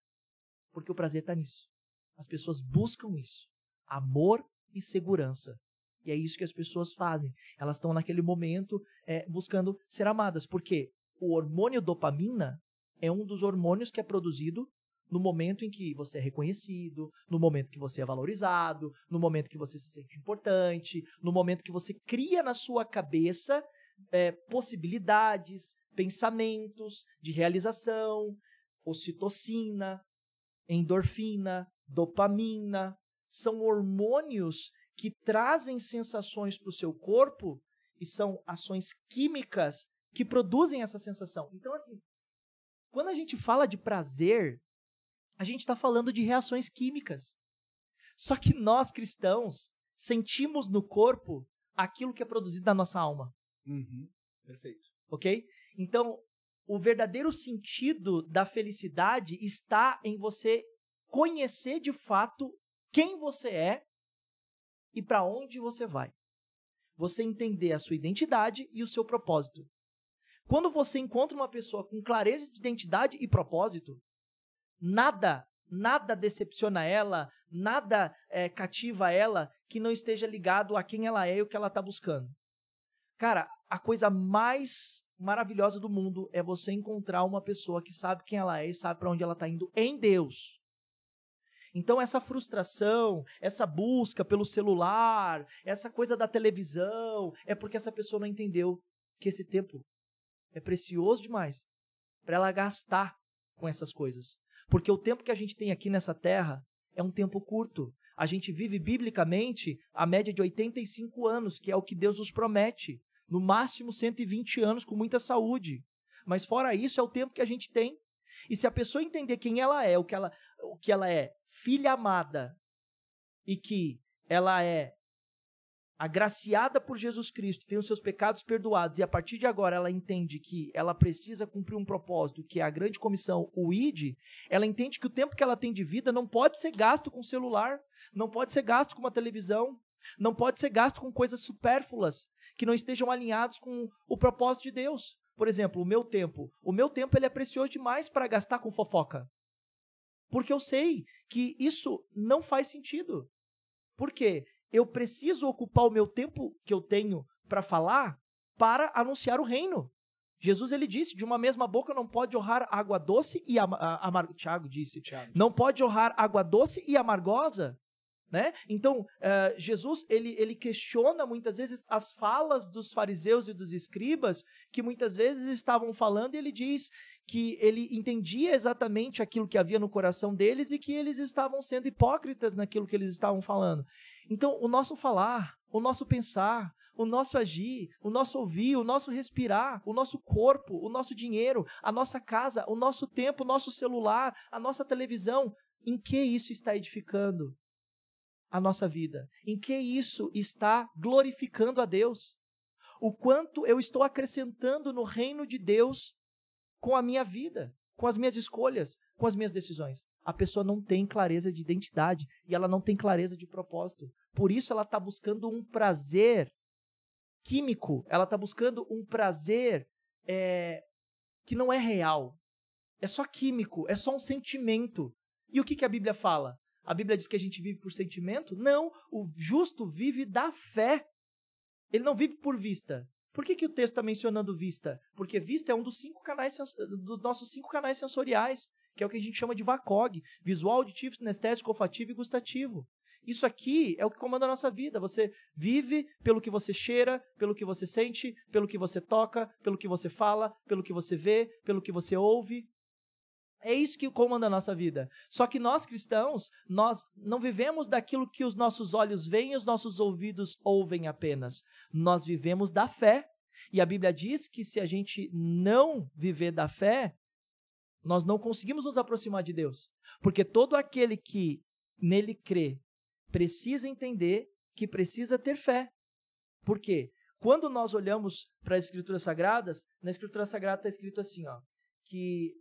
Porque o prazer está nisso. As pessoas buscam isso. Amor e segurança. E é isso que as pessoas fazem. Elas estão naquele momento é, buscando ser amadas. Porque o hormônio dopamina é um dos hormônios que é produzido no momento em que você é reconhecido, no momento que você é valorizado, no momento que você se sente importante, no momento que você cria na sua cabeça é, possibilidades, pensamentos de realização, ocitocina, endorfina, dopamina, são hormônios que trazem sensações para o seu corpo e são ações químicas que produzem essa sensação. Então, assim, quando a gente fala de prazer, a gente está falando de reações químicas. Só que nós cristãos sentimos no corpo aquilo que é produzido na nossa alma. Uhum, perfeito. Ok? Então, o verdadeiro sentido da felicidade está em você conhecer de fato quem você é e para onde você vai. Você entender a sua identidade e o seu propósito. Quando você encontra uma pessoa com clareza de identidade e propósito, nada, nada decepciona ela, nada é, cativa ela que não esteja ligado a quem ela é e o que ela está buscando. Cara, a coisa mais maravilhosa do mundo é você encontrar uma pessoa que sabe quem ela é e sabe para onde ela está indo em Deus. Então, essa frustração, essa busca pelo celular, essa coisa da televisão, é porque essa pessoa não entendeu que esse tempo é precioso demais para ela gastar com essas coisas. Porque o tempo que a gente tem aqui nessa terra é um tempo curto. A gente vive biblicamente a média de 85 anos, que é o que Deus nos promete no máximo 120 anos com muita saúde. Mas fora isso, é o tempo que a gente tem. E se a pessoa entender quem ela é, o que ela, o que ela é, filha amada, e que ela é agraciada por Jesus Cristo, tem os seus pecados perdoados, e a partir de agora ela entende que ela precisa cumprir um propósito, que é a grande comissão, o ID, ela entende que o tempo que ela tem de vida não pode ser gasto com celular, não pode ser gasto com uma televisão, não pode ser gasto com coisas supérfluas, que não estejam alinhados com o propósito de Deus. Por exemplo, o meu tempo. O meu tempo ele é precioso demais para gastar com fofoca. Porque eu sei que isso não faz sentido. Por quê? Eu preciso ocupar o meu tempo que eu tenho para falar para anunciar o reino. Jesus ele disse: de uma mesma boca não pode jorrar água doce e amargosa. Tiago disse: Tiago. não pode jorrar água doce e amargosa. Né? Então, uh, Jesus ele, ele questiona muitas vezes as falas dos fariseus e dos escribas, que muitas vezes estavam falando, e ele diz que ele entendia exatamente aquilo que havia no coração deles e que eles estavam sendo hipócritas naquilo que eles estavam falando. Então, o nosso falar, o nosso pensar, o nosso agir, o nosso ouvir, o nosso respirar, o nosso corpo, o nosso dinheiro, a nossa casa, o nosso tempo, o nosso celular, a nossa televisão, em que isso está edificando? a nossa vida? Em que isso está glorificando a Deus? O quanto eu estou acrescentando no reino de Deus com a minha vida, com as minhas escolhas, com as minhas decisões? A pessoa não tem clareza de identidade e ela não tem clareza de propósito. Por isso ela está buscando um prazer químico, ela está buscando um prazer é, que não é real. É só químico, é só um sentimento. E o que, que a Bíblia fala? A Bíblia diz que a gente vive por sentimento? Não, o justo vive da fé. Ele não vive por vista. Por que, que o texto está mencionando vista? Porque vista é um dos cinco canais dos nossos cinco canais sensoriais, que é o que a gente chama de VACOG, visual, auditivo, sinestésico, olfativo e gustativo. Isso aqui é o que comanda a nossa vida. Você vive pelo que você cheira, pelo que você sente, pelo que você toca, pelo que você fala, pelo que você vê, pelo que você ouve. É isso que comanda a nossa vida. Só que nós cristãos, nós não vivemos daquilo que os nossos olhos veem e os nossos ouvidos ouvem apenas. Nós vivemos da fé. E a Bíblia diz que se a gente não viver da fé, nós não conseguimos nos aproximar de Deus. Porque todo aquele que nele crê precisa entender que precisa ter fé. Por quê? Quando nós olhamos para as Escrituras Sagradas, na Escritura Sagrada está escrito assim, ó, que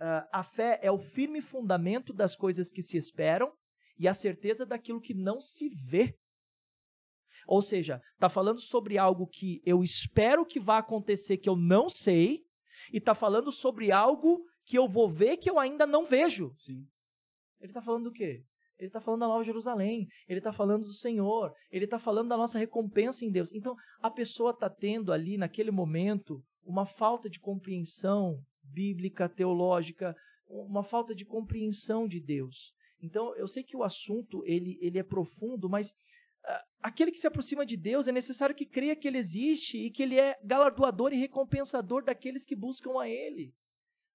Uh, a fé é o firme fundamento das coisas que se esperam e a certeza daquilo que não se vê. Ou seja, está falando sobre algo que eu espero que vá acontecer, que eu não sei, e está falando sobre algo que eu vou ver que eu ainda não vejo. Sim. Ele está falando do quê? Ele está falando da Nova Jerusalém, ele está falando do Senhor, ele está falando da nossa recompensa em Deus. Então, a pessoa está tendo ali, naquele momento, uma falta de compreensão bíblica, teológica, uma falta de compreensão de Deus. Então, eu sei que o assunto ele, ele é profundo, mas uh, aquele que se aproxima de Deus é necessário que creia que ele existe e que ele é galardoador e recompensador daqueles que buscam a ele.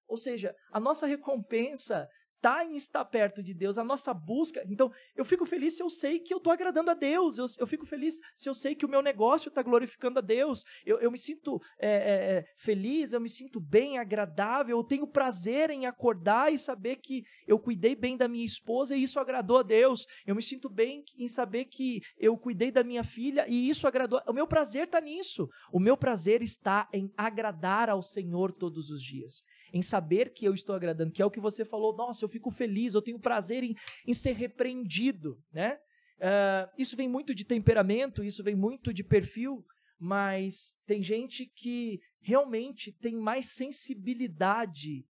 Ou seja, a nossa recompensa está em estar perto de Deus, a nossa busca. Então, eu fico feliz se eu sei que eu estou agradando a Deus, eu, eu, fico feliz se eu sei que o meu negócio está glorificando a Deus, eu, eu me sinto é, é, é, feliz, eu me sinto bem, agradável, eu tenho prazer em acordar e saber que eu cuidei bem da minha esposa e isso agradou a Deus, eu me sinto bem em saber que eu cuidei da minha filha e isso agradou. O meu prazer está nisso, o meu prazer está em agradar ao Senhor todos os dias em saber que eu estou agradando, que é o que você falou, nossa, eu fico feliz, eu tenho prazer em, em ser repreendido, né? Uh, isso vem muito de temperamento, isso vem muito de perfil, mas tem gente que realmente tem mais sensibilidade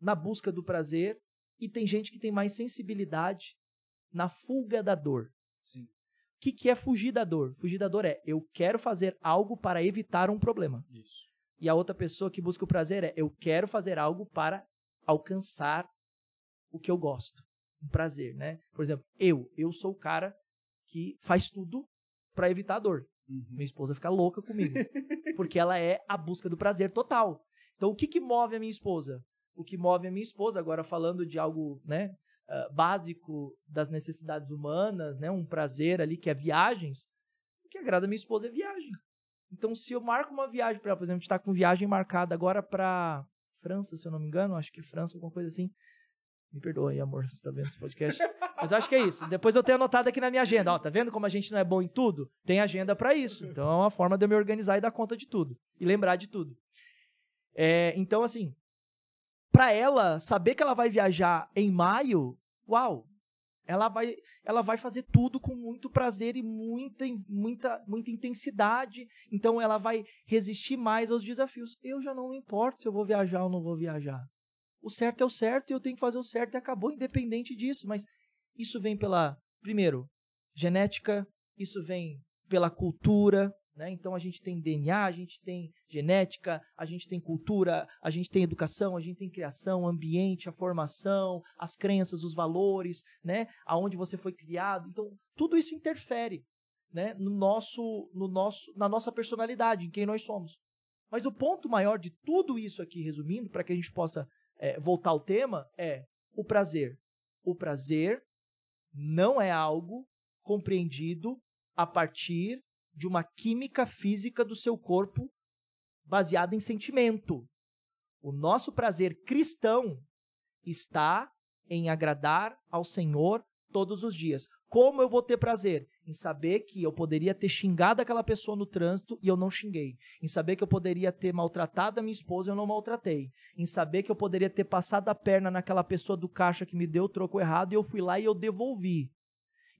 na busca do prazer e tem gente que tem mais sensibilidade na fuga da dor. Sim. O que, que é fugir da dor? Fugir da dor é eu quero fazer algo para evitar um problema. Isso. E a outra pessoa que busca o prazer é: eu quero fazer algo para alcançar o que eu gosto. Um prazer, né? Por exemplo, eu, eu sou o cara que faz tudo para evitar a dor. Uhum. Minha esposa fica louca comigo, porque ela é a busca do prazer total. Então, o que, que move a minha esposa? O que move a minha esposa, agora falando de algo, né, uh, básico das necessidades humanas, né, um prazer ali que é viagens, o que agrada a minha esposa é viagem. Então, se eu marco uma viagem para, por exemplo, a gente está com viagem marcada agora para França, se eu não me engano, acho que França, alguma coisa assim. Me perdoa aí, amor, você tá vendo esse podcast. Mas acho que é isso. Depois eu tenho anotado aqui na minha agenda. Ó, tá vendo como a gente não é bom em tudo? Tem agenda para isso. Então é uma forma de eu me organizar e dar conta de tudo. E lembrar de tudo. É, então, assim, para ela, saber que ela vai viajar em maio, uau, ela vai, ela vai fazer tudo com muito prazer e muita, muita, muita intensidade. Então ela vai resistir mais aos desafios. Eu já não me importo se eu vou viajar ou não vou viajar. O certo é o certo e eu tenho que fazer o certo e acabou, independente disso. Mas isso vem pela, primeiro, genética, isso vem pela cultura, né? Então a gente tem DNA, a gente tem genética, a gente tem cultura, a gente tem educação, a gente tem criação, ambiente, a formação, as crenças, os valores, né? aonde você foi criado. Então tudo isso interfere né? no nosso, no nosso, na nossa personalidade, em quem nós somos. Mas o ponto maior de tudo isso aqui, resumindo, para que a gente possa é, voltar ao tema, é o prazer. O prazer não é algo compreendido a partir de uma química física do seu corpo baseada em sentimento. O nosso prazer cristão está em agradar ao Senhor todos os dias. Como eu vou ter prazer? Em saber que eu poderia ter xingado aquela pessoa no trânsito e eu não xinguei. Em saber que eu poderia ter maltratado a minha esposa e eu não maltratei. Em saber que eu poderia ter passado a perna naquela pessoa do caixa que me deu o troco errado e eu fui lá e eu devolvi.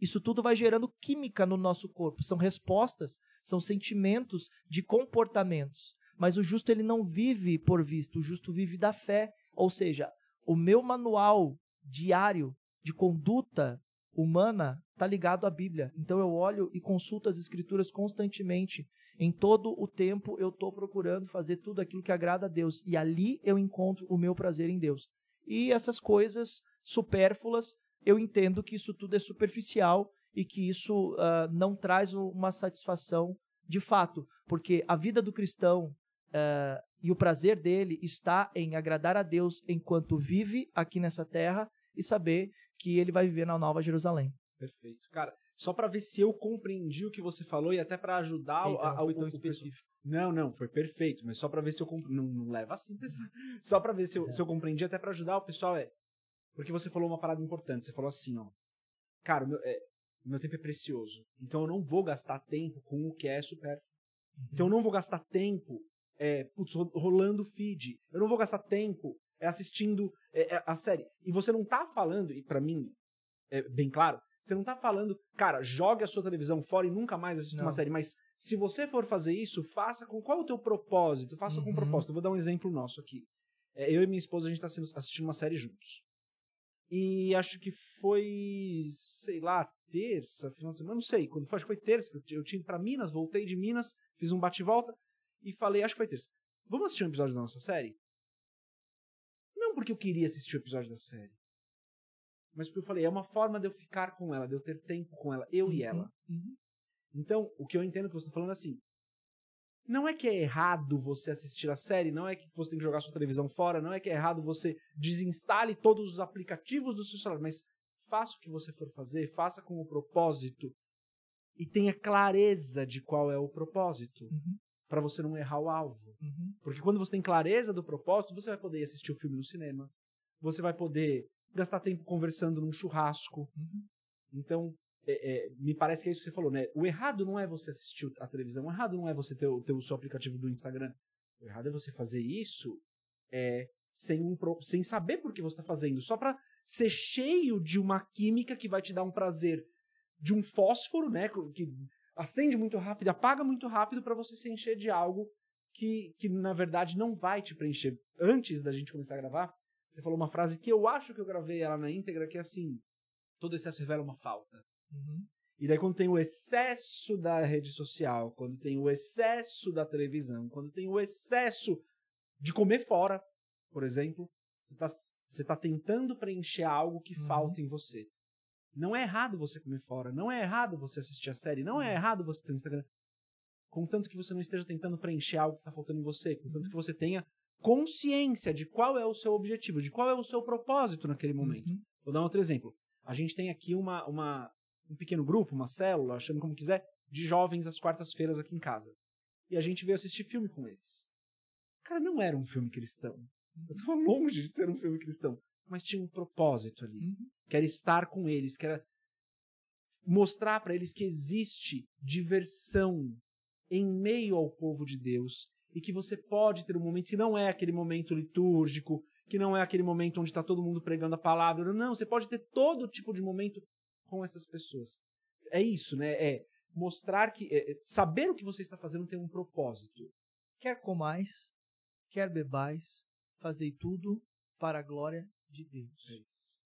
Isso tudo vai gerando química no nosso corpo. São respostas, são sentimentos de comportamentos. Mas o justo ele não vive por visto o justo vive da fé. Ou seja, o meu manual diário de conduta humana está ligado à Bíblia. Então eu olho e consulto as Escrituras constantemente. Em todo o tempo eu estou procurando fazer tudo aquilo que agrada a Deus. E ali eu encontro o meu prazer em Deus. E essas coisas supérfluas eu entendo que isso tudo é superficial e que isso uh, não traz uma satisfação de fato, porque a vida do cristão uh, e o prazer dele está em agradar a Deus enquanto vive aqui nessa terra e saber que ele vai viver na Nova Jerusalém. Perfeito. Cara, só para ver se eu compreendi o que você falou e até para ajudar então, a, o, tão específico. Não, não, foi perfeito, mas só para ver se eu comp... não, não leva assim, só para ver se eu, é. se eu compreendi até para ajudar o pessoal é porque você falou uma parada importante. Você falou assim, ó. Cara, meu, é, meu tempo é precioso. Então eu não vou gastar tempo com o que é supérfluo. Uhum. Então eu não vou gastar tempo é, putz, rolando feed. Eu não vou gastar tempo é, assistindo é, é a série. E você não tá falando, e para mim é bem claro, você não tá falando, cara, jogue a sua televisão fora e nunca mais assista uma série. Mas se você for fazer isso, faça com. Qual é o teu propósito? Faça uhum. com um propósito. Eu vou dar um exemplo nosso aqui. É, eu e minha esposa, a gente tá assistindo uma série juntos. E acho que foi, sei lá, terça, final de semana, não sei, quando foi, acho que foi terça, eu tinha ido pra Minas, voltei de Minas, fiz um bate-volta e falei, acho que foi terça. Vamos assistir um episódio da nossa série? Não porque eu queria assistir o um episódio da série, mas porque eu falei, é uma forma de eu ficar com ela, de eu ter tempo com ela, eu uhum, e ela. Uhum. Então, o que eu entendo que você está falando é assim, não é que é errado você assistir a série, não é que você tem que jogar sua televisão fora, não é que é errado você desinstale todos os aplicativos do seu celular, mas faça o que você for fazer, faça com o propósito e tenha clareza de qual é o propósito. Uhum. Para você não errar o alvo. Uhum. Porque quando você tem clareza do propósito, você vai poder assistir o filme no cinema. Você vai poder gastar tempo conversando num churrasco. Uhum. Então, é, é, me parece que é isso que você falou, né? O errado não é você assistir a televisão, o errado não é você ter, ter o seu aplicativo do Instagram. O errado é você fazer isso é, sem, um, sem saber por que você está fazendo, só para ser cheio de uma química que vai te dar um prazer de um fósforo, né? Que acende muito rápido, apaga muito rápido para você se encher de algo que, que na verdade não vai te preencher. Antes da gente começar a gravar, você falou uma frase que eu acho que eu gravei ela na íntegra, que é assim: todo excesso revela uma falta. Uhum. E daí, quando tem o excesso da rede social, quando tem o excesso da televisão, quando tem o excesso de comer fora, por exemplo, você está você tá tentando preencher algo que uhum. falta em você. Não é errado você comer fora, não é errado você assistir a série, não é uhum. errado você ter um Instagram. Contanto que você não esteja tentando preencher algo que está faltando em você, contanto uhum. que você tenha consciência de qual é o seu objetivo, de qual é o seu propósito naquele momento. Uhum. Vou dar um outro exemplo. A gente tem aqui uma, uma um pequeno grupo, uma célula, chame como quiser, de jovens às quartas-feiras aqui em casa. E a gente veio assistir filme com eles. Cara, não era um filme cristão. Eu estava longe de ser um filme cristão. Mas tinha um propósito ali. Uhum. Que era estar com eles, que era mostrar para eles que existe diversão em meio ao povo de Deus e que você pode ter um momento que não é aquele momento litúrgico, que não é aquele momento onde está todo mundo pregando a palavra. Não, você pode ter todo tipo de momento com essas pessoas. É isso, né? É mostrar que. É, é, saber o que você está fazendo tem um propósito. Quer comais, quer bebais, fazei tudo para a glória de Deus. É isso.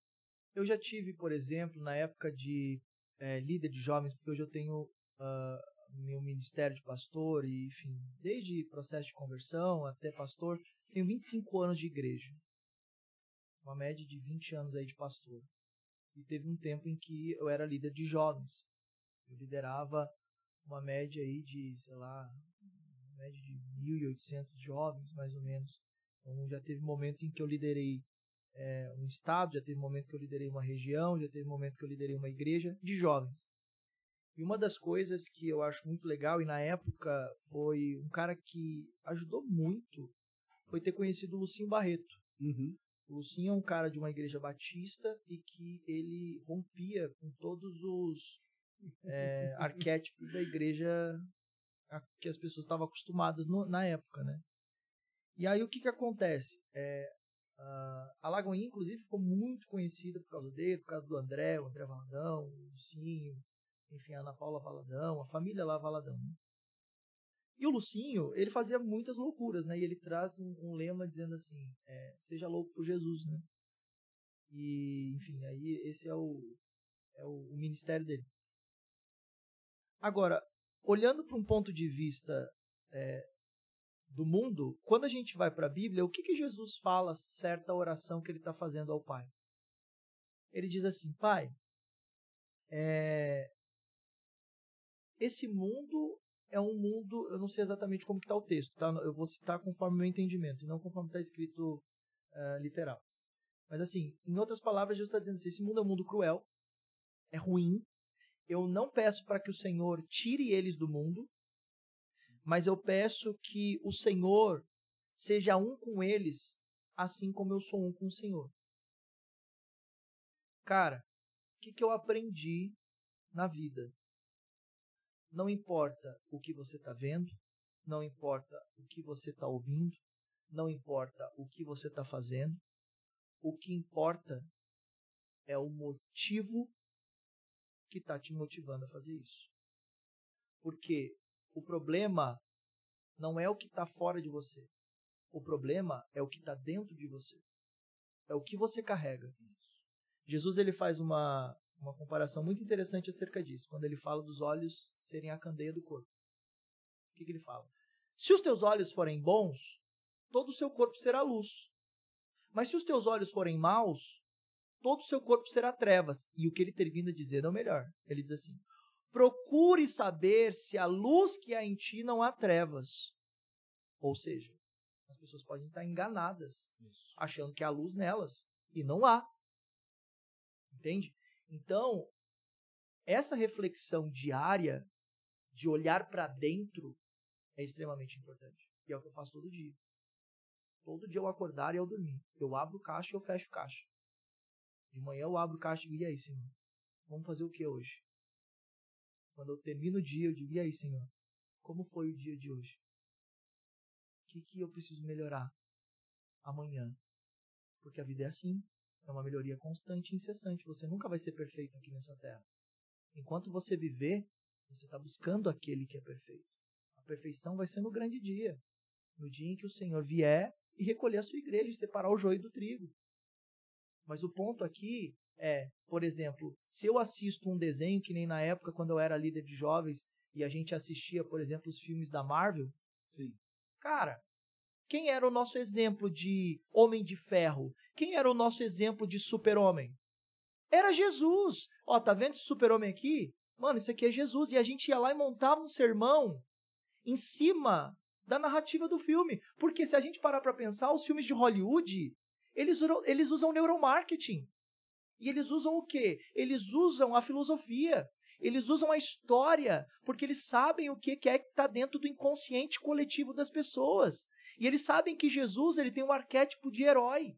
Eu já tive, por exemplo, na época de é, líder de jovens, porque hoje eu tenho uh, meu ministério de pastor, e enfim, desde processo de conversão até pastor, tenho 25 anos de igreja. Uma média de 20 anos aí de pastor. E teve um tempo em que eu era líder de jovens. Eu liderava uma média aí de, sei lá, uma média de 1.800 jovens, mais ou menos. Então, já teve momentos em que eu liderei é, um estado, já teve momento que eu liderei uma região, já teve momento que eu liderei uma igreja de jovens. E uma das coisas que eu acho muito legal, e na época foi um cara que ajudou muito, foi ter conhecido o Lucinho Barreto. Uhum. O Lucinho é um cara de uma igreja batista e que ele rompia com todos os é, arquétipos da igreja que as pessoas estavam acostumadas no, na época, né? E aí o que que acontece? É, a Lagoinha, inclusive, ficou muito conhecida por causa dele, por causa do André, o André Valadão, o Lucinho, enfim, a Ana Paula Valadão, a família lá Valadão, né? E o Lucinho, ele fazia muitas loucuras, né? E ele traz um, um lema dizendo assim, é, seja louco por Jesus, né? E, enfim, aí esse é o, é o, o ministério dele. Agora, olhando para um ponto de vista é, do mundo, quando a gente vai para a Bíblia, o que, que Jesus fala certa oração que ele está fazendo ao Pai? Ele diz assim, Pai, é, esse mundo é um mundo, eu não sei exatamente como está o texto, tá? Eu vou citar conforme o meu entendimento, e não conforme está escrito uh, literal. Mas assim, em outras palavras, Jesus está dizendo assim, esse mundo é um mundo cruel, é ruim, eu não peço para que o Senhor tire eles do mundo, mas eu peço que o Senhor seja um com eles, assim como eu sou um com o Senhor. Cara, o que, que eu aprendi na vida? Não importa o que você está vendo, não importa o que você está ouvindo, não importa o que você está fazendo, o que importa é o motivo que está te motivando a fazer isso. Porque o problema não é o que está fora de você, o problema é o que está dentro de você, é o que você carrega. Jesus ele faz uma uma comparação muito interessante acerca disso, quando ele fala dos olhos serem a candeia do corpo. O que, que ele fala? Se os teus olhos forem bons, todo o seu corpo será luz. Mas se os teus olhos forem maus, todo o seu corpo será trevas. E o que ele termina dizendo é o melhor. Ele diz assim: procure saber se a luz que há em ti não há trevas. Ou seja, as pessoas podem estar enganadas, Isso. achando que há luz nelas, e não há. Entende? Então, essa reflexão diária de olhar para dentro é extremamente importante. E é o que eu faço todo dia. Todo dia eu acordar e eu dormir. Eu abro o caixa e eu fecho o caixa. De manhã eu abro o caixa e digo, e aí, Senhor? Vamos fazer o que hoje? Quando eu termino o dia, eu digo, e aí, Senhor? Como foi o dia de hoje? O que, que eu preciso melhorar amanhã? Porque a vida é assim. É uma melhoria constante e incessante. Você nunca vai ser perfeito aqui nessa terra. Enquanto você viver, você está buscando aquele que é perfeito. A perfeição vai ser no grande dia no dia em que o Senhor vier e recolher a sua igreja e separar o joio do trigo. Mas o ponto aqui é, por exemplo, se eu assisto um desenho que nem na época quando eu era líder de jovens e a gente assistia, por exemplo, os filmes da Marvel, Sim. Cara, quem era o nosso exemplo de homem de ferro? Quem era o nosso exemplo de super-homem? Era Jesus. Ó, tá vendo esse super-homem aqui? Mano, isso aqui é Jesus. E a gente ia lá e montava um sermão em cima da narrativa do filme. Porque se a gente parar para pensar, os filmes de Hollywood, eles, eles usam neuromarketing. E eles usam o quê? Eles usam a filosofia. Eles usam a história, porque eles sabem o que é que está dentro do inconsciente coletivo das pessoas. E eles sabem que Jesus ele tem um arquétipo de herói.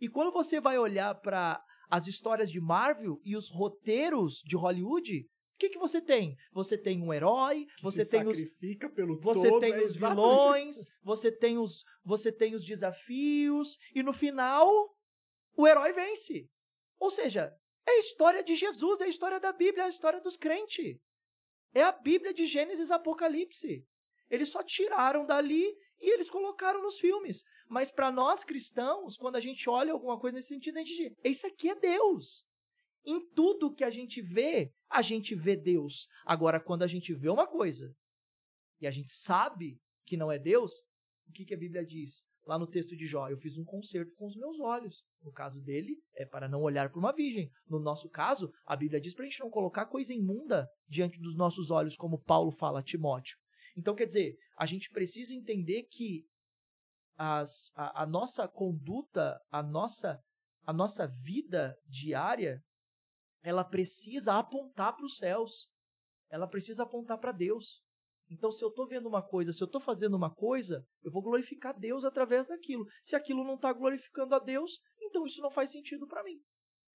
E quando você vai olhar para as histórias de Marvel e os roteiros de Hollywood, o que, que você tem? Você tem um herói, você tem os pelo você todo, tem é os vilões, você tem os você tem os desafios e no final o herói vence. Ou seja, é a história de Jesus, é a história da Bíblia, é a história dos crentes. É a Bíblia de Gênesis Apocalipse. Eles só tiraram dali e eles colocaram nos filmes. Mas para nós cristãos, quando a gente olha alguma coisa nesse sentido, a gente diz: isso aqui é Deus. Em tudo que a gente vê, a gente vê Deus. Agora, quando a gente vê uma coisa e a gente sabe que não é Deus, o que, que a Bíblia diz? Lá no texto de Jó, eu fiz um concerto com os meus olhos. No caso dele, é para não olhar para uma virgem. No nosso caso, a Bíblia diz para a gente não colocar coisa imunda diante dos nossos olhos, como Paulo fala a Timóteo. Então, quer dizer, a gente precisa entender que as, a, a nossa conduta, a nossa, a nossa vida diária, ela precisa apontar para os céus. Ela precisa apontar para Deus. Então, se eu estou vendo uma coisa, se eu estou fazendo uma coisa, eu vou glorificar Deus através daquilo. Se aquilo não está glorificando a Deus, então isso não faz sentido para mim.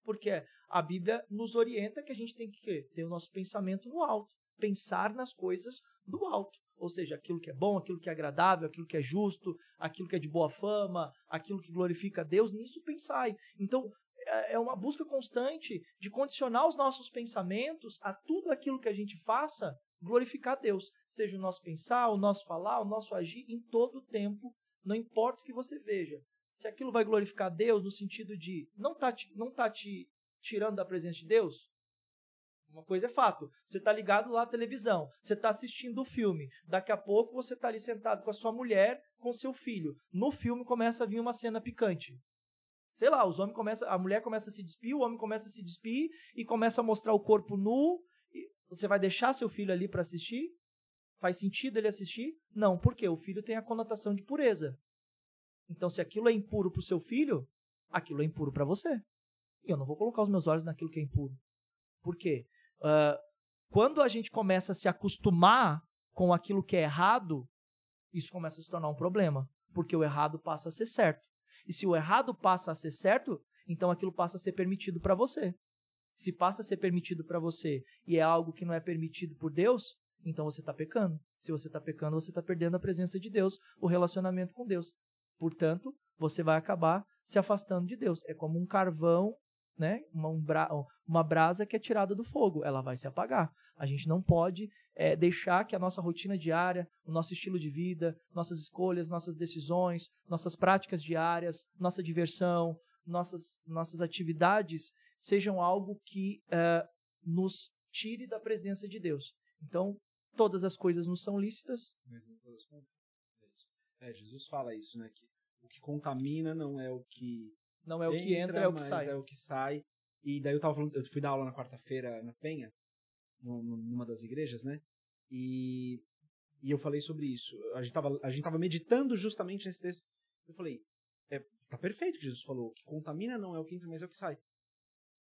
Porque a Bíblia nos orienta que a gente tem que ter o nosso pensamento no alto, pensar nas coisas do alto ou seja, aquilo que é bom, aquilo que é agradável, aquilo que é justo, aquilo que é de boa fama, aquilo que glorifica a Deus, nisso pensai. Então, é, é uma busca constante de condicionar os nossos pensamentos a tudo aquilo que a gente faça glorificar a Deus, seja o nosso pensar, o nosso falar, o nosso agir em todo o tempo, não importa o que você veja. Se aquilo vai glorificar a Deus no sentido de não tá te, não tá te tirando da presença de Deus, uma coisa é fato. Você está ligado lá à televisão, você está assistindo o filme. Daqui a pouco você está ali sentado com a sua mulher, com seu filho. No filme começa a vir uma cena picante. Sei lá, os homens começam, a mulher começa a se despir, o homem começa a se despir e começa a mostrar o corpo nu. você vai deixar seu filho ali para assistir? Faz sentido ele assistir? Não, porque o filho tem a conotação de pureza. Então, se aquilo é impuro para o seu filho, aquilo é impuro para você. E eu não vou colocar os meus olhos naquilo que é impuro. Por quê? Uh, quando a gente começa a se acostumar com aquilo que é errado, isso começa a se tornar um problema, porque o errado passa a ser certo. E se o errado passa a ser certo, então aquilo passa a ser permitido para você. Se passa a ser permitido para você e é algo que não é permitido por Deus, então você está pecando. Se você está pecando, você está perdendo a presença de Deus, o relacionamento com Deus. Portanto, você vai acabar se afastando de Deus. É como um carvão, né? um, uma brasa que é tirada do fogo, ela vai se apagar. A gente não pode é, deixar que a nossa rotina diária, o nosso estilo de vida, nossas escolhas, nossas decisões, nossas práticas diárias, nossa diversão, nossas, nossas atividades sejam algo que eh, nos tire da presença de Deus. Então, todas as coisas nos são lícitas. Mas não todas contam. É, é, Jesus fala isso, né? Que o que contamina não é o que não é o que entra, entra é o que sai. É o que sai. E daí eu tava falando, eu fui dar aula na quarta-feira na Penha, numa das igrejas, né? E, e eu falei sobre isso. A gente, tava, a gente tava meditando justamente nesse texto. Eu falei, é, tá perfeito o que Jesus falou, que contamina não é o que entra, mas é o que sai.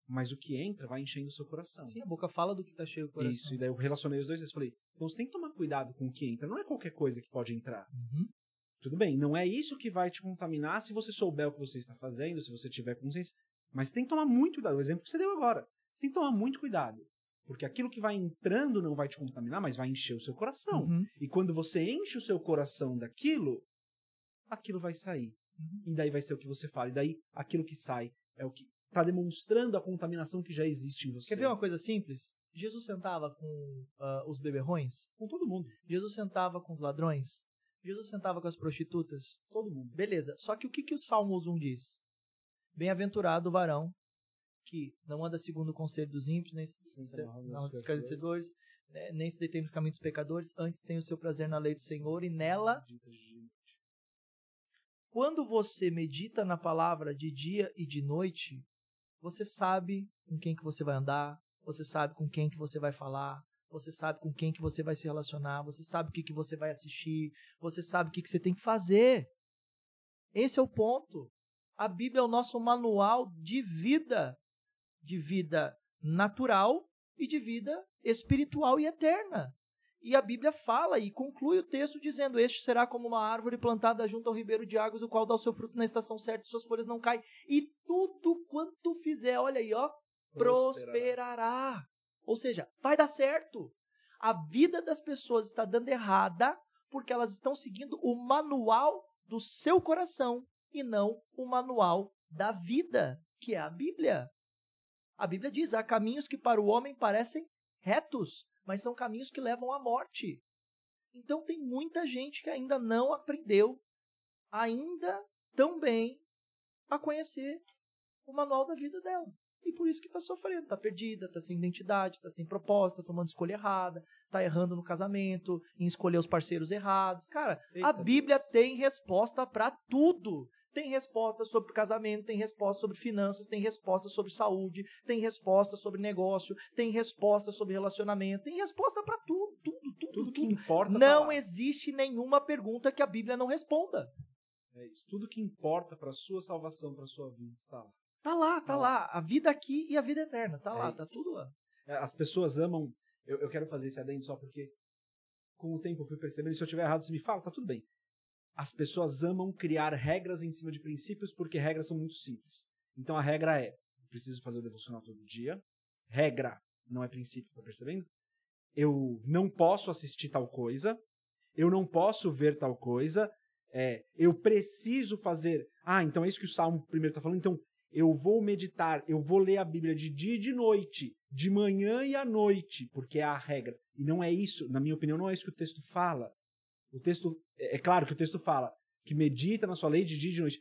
Mas o que entra vai enchendo o seu coração. Sim, a boca fala do que tá cheio do coração. Isso, e daí eu relacionei os dois e falei, então você tem que tomar cuidado com o que entra. Não é qualquer coisa que pode entrar. Uhum. Tudo bem, não é isso que vai te contaminar se você souber o que você está fazendo, se você tiver consciência. Mas você tem que tomar muito cuidado. O exemplo que você deu agora. Você tem que tomar muito cuidado. Porque aquilo que vai entrando não vai te contaminar, mas vai encher o seu coração. Uhum. E quando você enche o seu coração daquilo, aquilo vai sair. Uhum. E daí vai ser o que você fala. E daí aquilo que sai é o que está demonstrando a contaminação que já existe em você. Quer ver uma coisa simples? Jesus sentava com uh, os beberrões? Com todo mundo. Jesus sentava com os ladrões? Jesus sentava com as prostitutas? Todo mundo. Beleza. Só que o que, que o Salmos 1 diz? Bem-aventurado o varão que não anda segundo o conselho dos ímpios, nem se escarnecedores, né, nem se detém nos caminhos dos pecadores, antes tem o seu prazer na lei do Senhor e nela. Quando você medita na palavra de dia e de noite, você sabe com quem que você vai andar, você sabe com quem que você vai falar, você sabe com quem que você vai se relacionar, você sabe o que, que você vai assistir, você sabe o que, que você tem que fazer. Esse é o ponto. A Bíblia é o nosso manual de vida, de vida natural e de vida espiritual e eterna. E a Bíblia fala e conclui o texto dizendo: Este será como uma árvore plantada junto ao ribeiro de águas, o qual dá o seu fruto na estação certa, e suas folhas não caem. E tudo quanto fizer, olha aí, ó, prosperará. prosperará. Ou seja, vai dar certo. A vida das pessoas está dando errada porque elas estão seguindo o manual do seu coração e não o manual da vida, que é a Bíblia. A Bíblia diz: há caminhos que para o homem parecem retos, mas são caminhos que levam à morte. Então tem muita gente que ainda não aprendeu, ainda tão bem, a conhecer o manual da vida dela. E por isso que está sofrendo, está perdida, está sem identidade, está sem proposta, tomando escolha errada, está errando no casamento, em escolher os parceiros errados. Cara, Eita a Bíblia Deus. tem resposta para tudo. Tem respostas sobre casamento, tem respostas sobre finanças, tem respostas sobre saúde, tem respostas sobre negócio, tem respostas sobre relacionamento, tem resposta para tudo, tudo, tudo, tudo que tudo. importa. Tá não existe nenhuma pergunta que a Bíblia não responda. É isso. Tudo que importa para sua salvação, para sua vida está lá. Está lá, está tá lá. lá. A vida aqui e a vida eterna, está é lá, está tudo lá. É, as pessoas amam. Eu, eu quero fazer esse adendo só porque com o tempo eu fui percebendo. Se eu tiver errado, você me fala, tá tudo bem. As pessoas amam criar regras em cima de princípios porque regras são muito simples. Então a regra é: preciso fazer o devocional todo dia. Regra, não é princípio, tá percebendo? Eu não posso assistir tal coisa. Eu não posso ver tal coisa. É, eu preciso fazer. Ah, então é isso que o Salmo primeiro está falando. Então eu vou meditar, eu vou ler a Bíblia de dia e de noite, de manhã e à noite, porque é a regra. E não é isso, na minha opinião, não é isso que o texto fala. O texto é, é, claro que o texto fala que medita na sua lei de dia e de noite.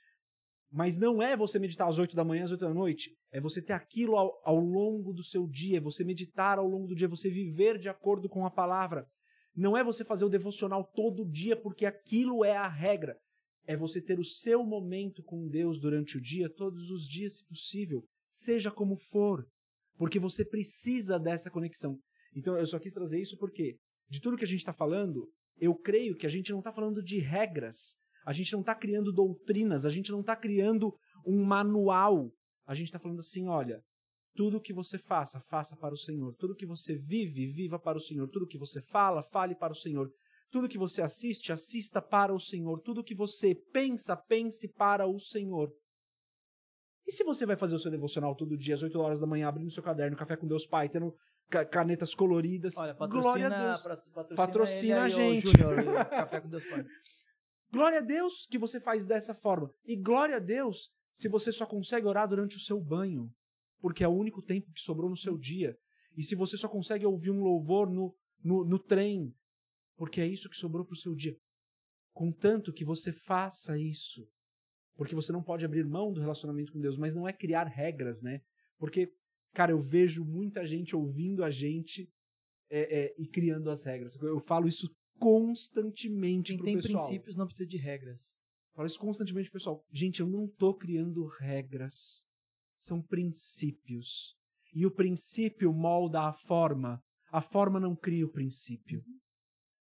Mas não é você meditar às oito da manhã, às oito da noite. É você ter aquilo ao, ao, longo do seu dia, é você meditar ao longo do dia, é você viver de acordo com a palavra. Não é você fazer o devocional todo dia, porque aquilo é a regra. É você ter o seu momento com Deus durante o dia, todos os dias, se possível, seja como for. Porque você precisa dessa conexão. Então eu só quis trazer isso porque, de tudo que a gente está falando, eu creio que a gente não está falando de regras, a gente não está criando doutrinas, a gente não está criando um manual. A gente está falando assim: olha, tudo que você faça, faça para o Senhor. Tudo que você vive, viva para o Senhor. Tudo que você fala, fale para o Senhor. Tudo que você assiste, assista para o Senhor. Tudo que você pensa, pense para o Senhor. E se você vai fazer o seu devocional todo dia, às 8 horas da manhã, abrindo seu caderno, café com Deus Pai, tendo canetas coloridas. Olha, patrocina, Glória a Deus. Patrocina, patrocina a gente. Junior, café com Deus Glória a Deus que você faz dessa forma. E glória a Deus se você só consegue orar durante o seu banho, porque é o único tempo que sobrou no seu dia. E se você só consegue ouvir um louvor no, no, no trem, porque é isso que sobrou para o seu dia. Contanto que você faça isso. Porque você não pode abrir mão do relacionamento com Deus, mas não é criar regras, né? Porque Cara, eu vejo muita gente ouvindo a gente é, é, e criando as regras. Eu falo isso constantemente Quem pro tem pessoal. princípios não precisa de regras. Eu falo isso constantemente pessoal. Gente, eu não tô criando regras. São princípios. E o princípio molda a forma. A forma não cria o princípio.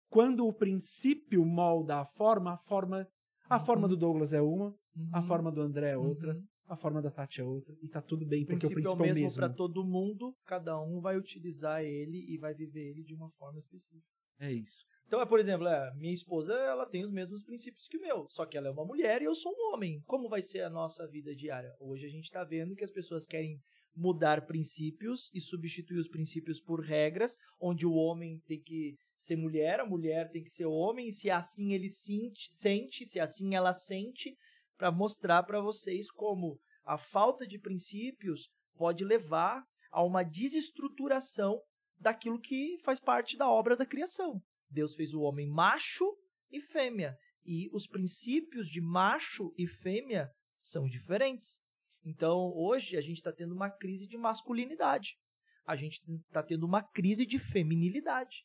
Quando o princípio molda a forma, a forma a uhum. forma do Douglas é uma, uhum. a forma do André é outra, uhum a forma da Tati é outra e tá tudo bem, o porque o princípio é o mesmo. para né? todo mundo, cada um vai utilizar ele e vai viver ele de uma forma específica. É isso. Então, é, por exemplo, é, minha esposa ela tem os mesmos princípios que o meu, só que ela é uma mulher e eu sou um homem. Como vai ser a nossa vida diária? Hoje a gente está vendo que as pessoas querem mudar princípios e substituir os princípios por regras, onde o homem tem que ser mulher, a mulher tem que ser homem, e se assim ele sente, sente, se assim ela sente, para mostrar para vocês como a falta de princípios pode levar a uma desestruturação daquilo que faz parte da obra da criação. Deus fez o homem macho e fêmea, e os princípios de macho e fêmea são diferentes. Então, hoje a gente está tendo uma crise de masculinidade, a gente está tendo uma crise de feminilidade.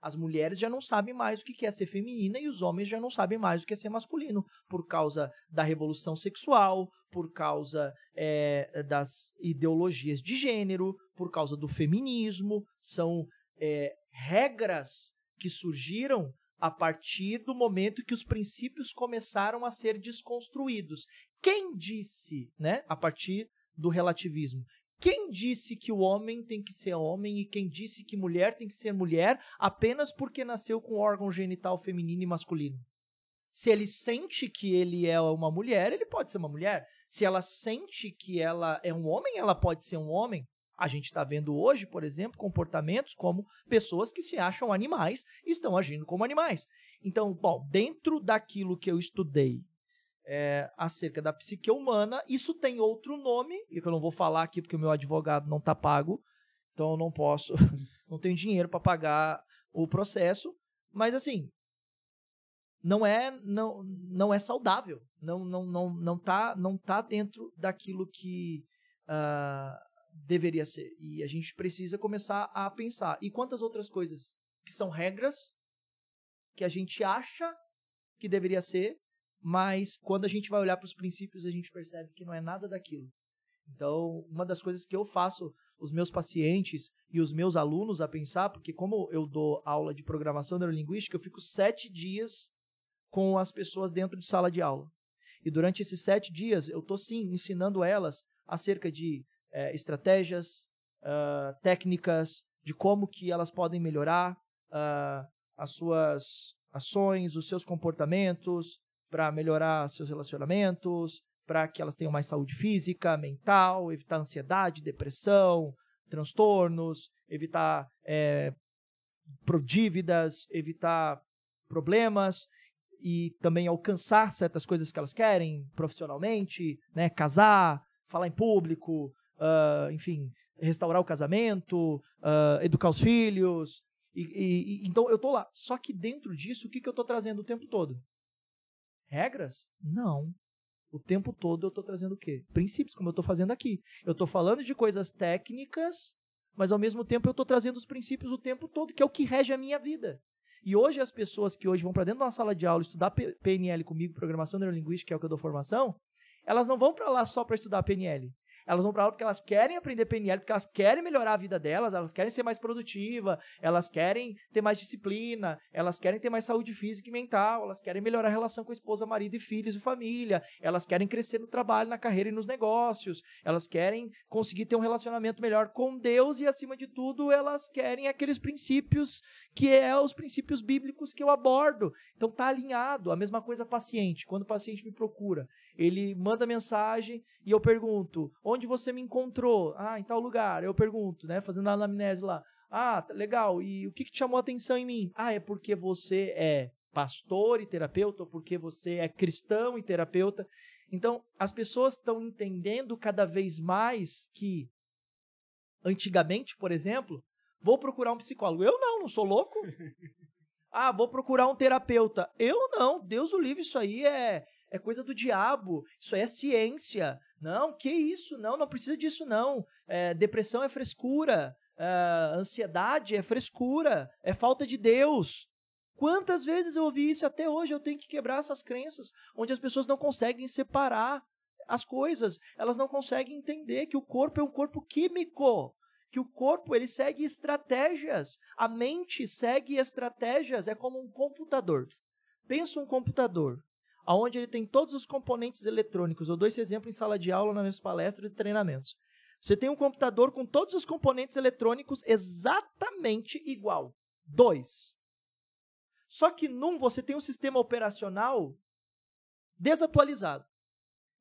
As mulheres já não sabem mais o que é ser feminina e os homens já não sabem mais o que é ser masculino, por causa da revolução sexual, por causa é, das ideologias de gênero, por causa do feminismo. São é, regras que surgiram a partir do momento que os princípios começaram a ser desconstruídos. Quem disse, né, a partir do relativismo, quem disse que o homem tem que ser homem e quem disse que mulher tem que ser mulher apenas porque nasceu com órgão genital feminino e masculino? Se ele sente que ele é uma mulher, ele pode ser uma mulher. Se ela sente que ela é um homem, ela pode ser um homem. A gente está vendo hoje, por exemplo, comportamentos como pessoas que se acham animais e estão agindo como animais. Então, bom, dentro daquilo que eu estudei é, acerca da psique humana. Isso tem outro nome, e que eu não vou falar aqui porque o meu advogado não está pago, então eu não posso, não tenho dinheiro para pagar o processo. Mas assim, não é não, não é saudável, não não não não tá não tá dentro daquilo que uh, deveria ser. E a gente precisa começar a pensar. E quantas outras coisas que são regras que a gente acha que deveria ser mas quando a gente vai olhar para os princípios, a gente percebe que não é nada daquilo. Então, uma das coisas que eu faço os meus pacientes e os meus alunos a pensar, porque como eu dou aula de programação neurolinguística, eu fico sete dias com as pessoas dentro de sala de aula. E durante esses sete dias, eu estou sim ensinando elas acerca de é, estratégias, uh, técnicas, de como que elas podem melhorar uh, as suas ações, os seus comportamentos, para melhorar seus relacionamentos, para que elas tenham mais saúde física, mental, evitar ansiedade, depressão, transtornos, evitar é, dívidas, evitar problemas e também alcançar certas coisas que elas querem profissionalmente, né? Casar, falar em público, uh, enfim, restaurar o casamento, uh, educar os filhos. E, e, e, então eu tô lá. Só que dentro disso, o que, que eu tô trazendo o tempo todo? Regras? Não. O tempo todo eu estou trazendo o quê? Princípios, como eu estou fazendo aqui. Eu estou falando de coisas técnicas, mas ao mesmo tempo eu estou trazendo os princípios o tempo todo, que é o que rege a minha vida. E hoje as pessoas que hoje vão para dentro de uma sala de aula estudar PNL comigo, programação neurolinguística, que é o que eu dou formação, elas não vão para lá só para estudar PNL. Elas vão para aula porque elas querem aprender PNL, porque elas querem melhorar a vida delas, elas querem ser mais produtiva, elas querem ter mais disciplina, elas querem ter mais saúde física e mental, elas querem melhorar a relação com a esposa, marido e filhos e família, elas querem crescer no trabalho, na carreira e nos negócios, elas querem conseguir ter um relacionamento melhor com Deus e, acima de tudo, elas querem aqueles princípios que é os princípios bíblicos que eu abordo. Então tá alinhado. A mesma coisa paciente. Quando o paciente me procura, ele manda mensagem e eu pergunto: onde você me encontrou? Ah, em tal lugar. Eu pergunto, né? Fazendo a anamnese lá. Ah, tá legal. E o que, que te chamou a atenção em mim? Ah, é porque você é pastor e terapeuta, ou porque você é cristão e terapeuta. Então, as pessoas estão entendendo cada vez mais que, antigamente, por exemplo, vou procurar um psicólogo. Eu não, não sou louco. Ah, vou procurar um terapeuta. Eu não, Deus o livre, isso aí é, é coisa do diabo, isso aí é ciência. Não, que isso? Não, não precisa disso, não. É, depressão é frescura, é, ansiedade é frescura, é falta de Deus. Quantas vezes eu ouvi isso até hoje? Eu tenho que quebrar essas crenças, onde as pessoas não conseguem separar as coisas, elas não conseguem entender que o corpo é um corpo químico, que o corpo ele segue estratégias, a mente segue estratégias, é como um computador. Pensa um computador, aonde ele tem todos os componentes eletrônicos. Eu dou esse exemplo em sala de aula, nas minhas palestras e treinamentos. Você tem um computador com todos os componentes eletrônicos exatamente igual. Dois. Só que num você tem um sistema operacional desatualizado.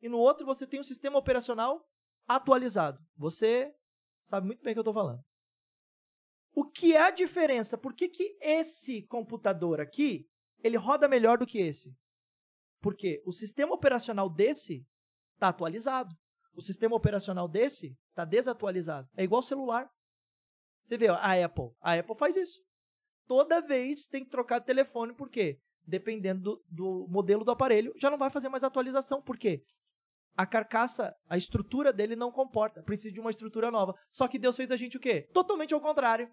E no outro você tem um sistema operacional atualizado. Você sabe muito bem o que eu estou falando. O que é a diferença? Por que, que esse computador aqui ele roda melhor do que esse? Porque o sistema operacional desse está atualizado. O sistema operacional desse está desatualizado. É igual celular. Você vê, ó, a Apple. A Apple faz isso. Toda vez tem que trocar de telefone, por quê? Dependendo do, do modelo do aparelho, já não vai fazer mais atualização. Por quê? a carcaça, a estrutura dele não comporta, precisa de uma estrutura nova. Só que Deus fez a gente o quê? Totalmente ao contrário.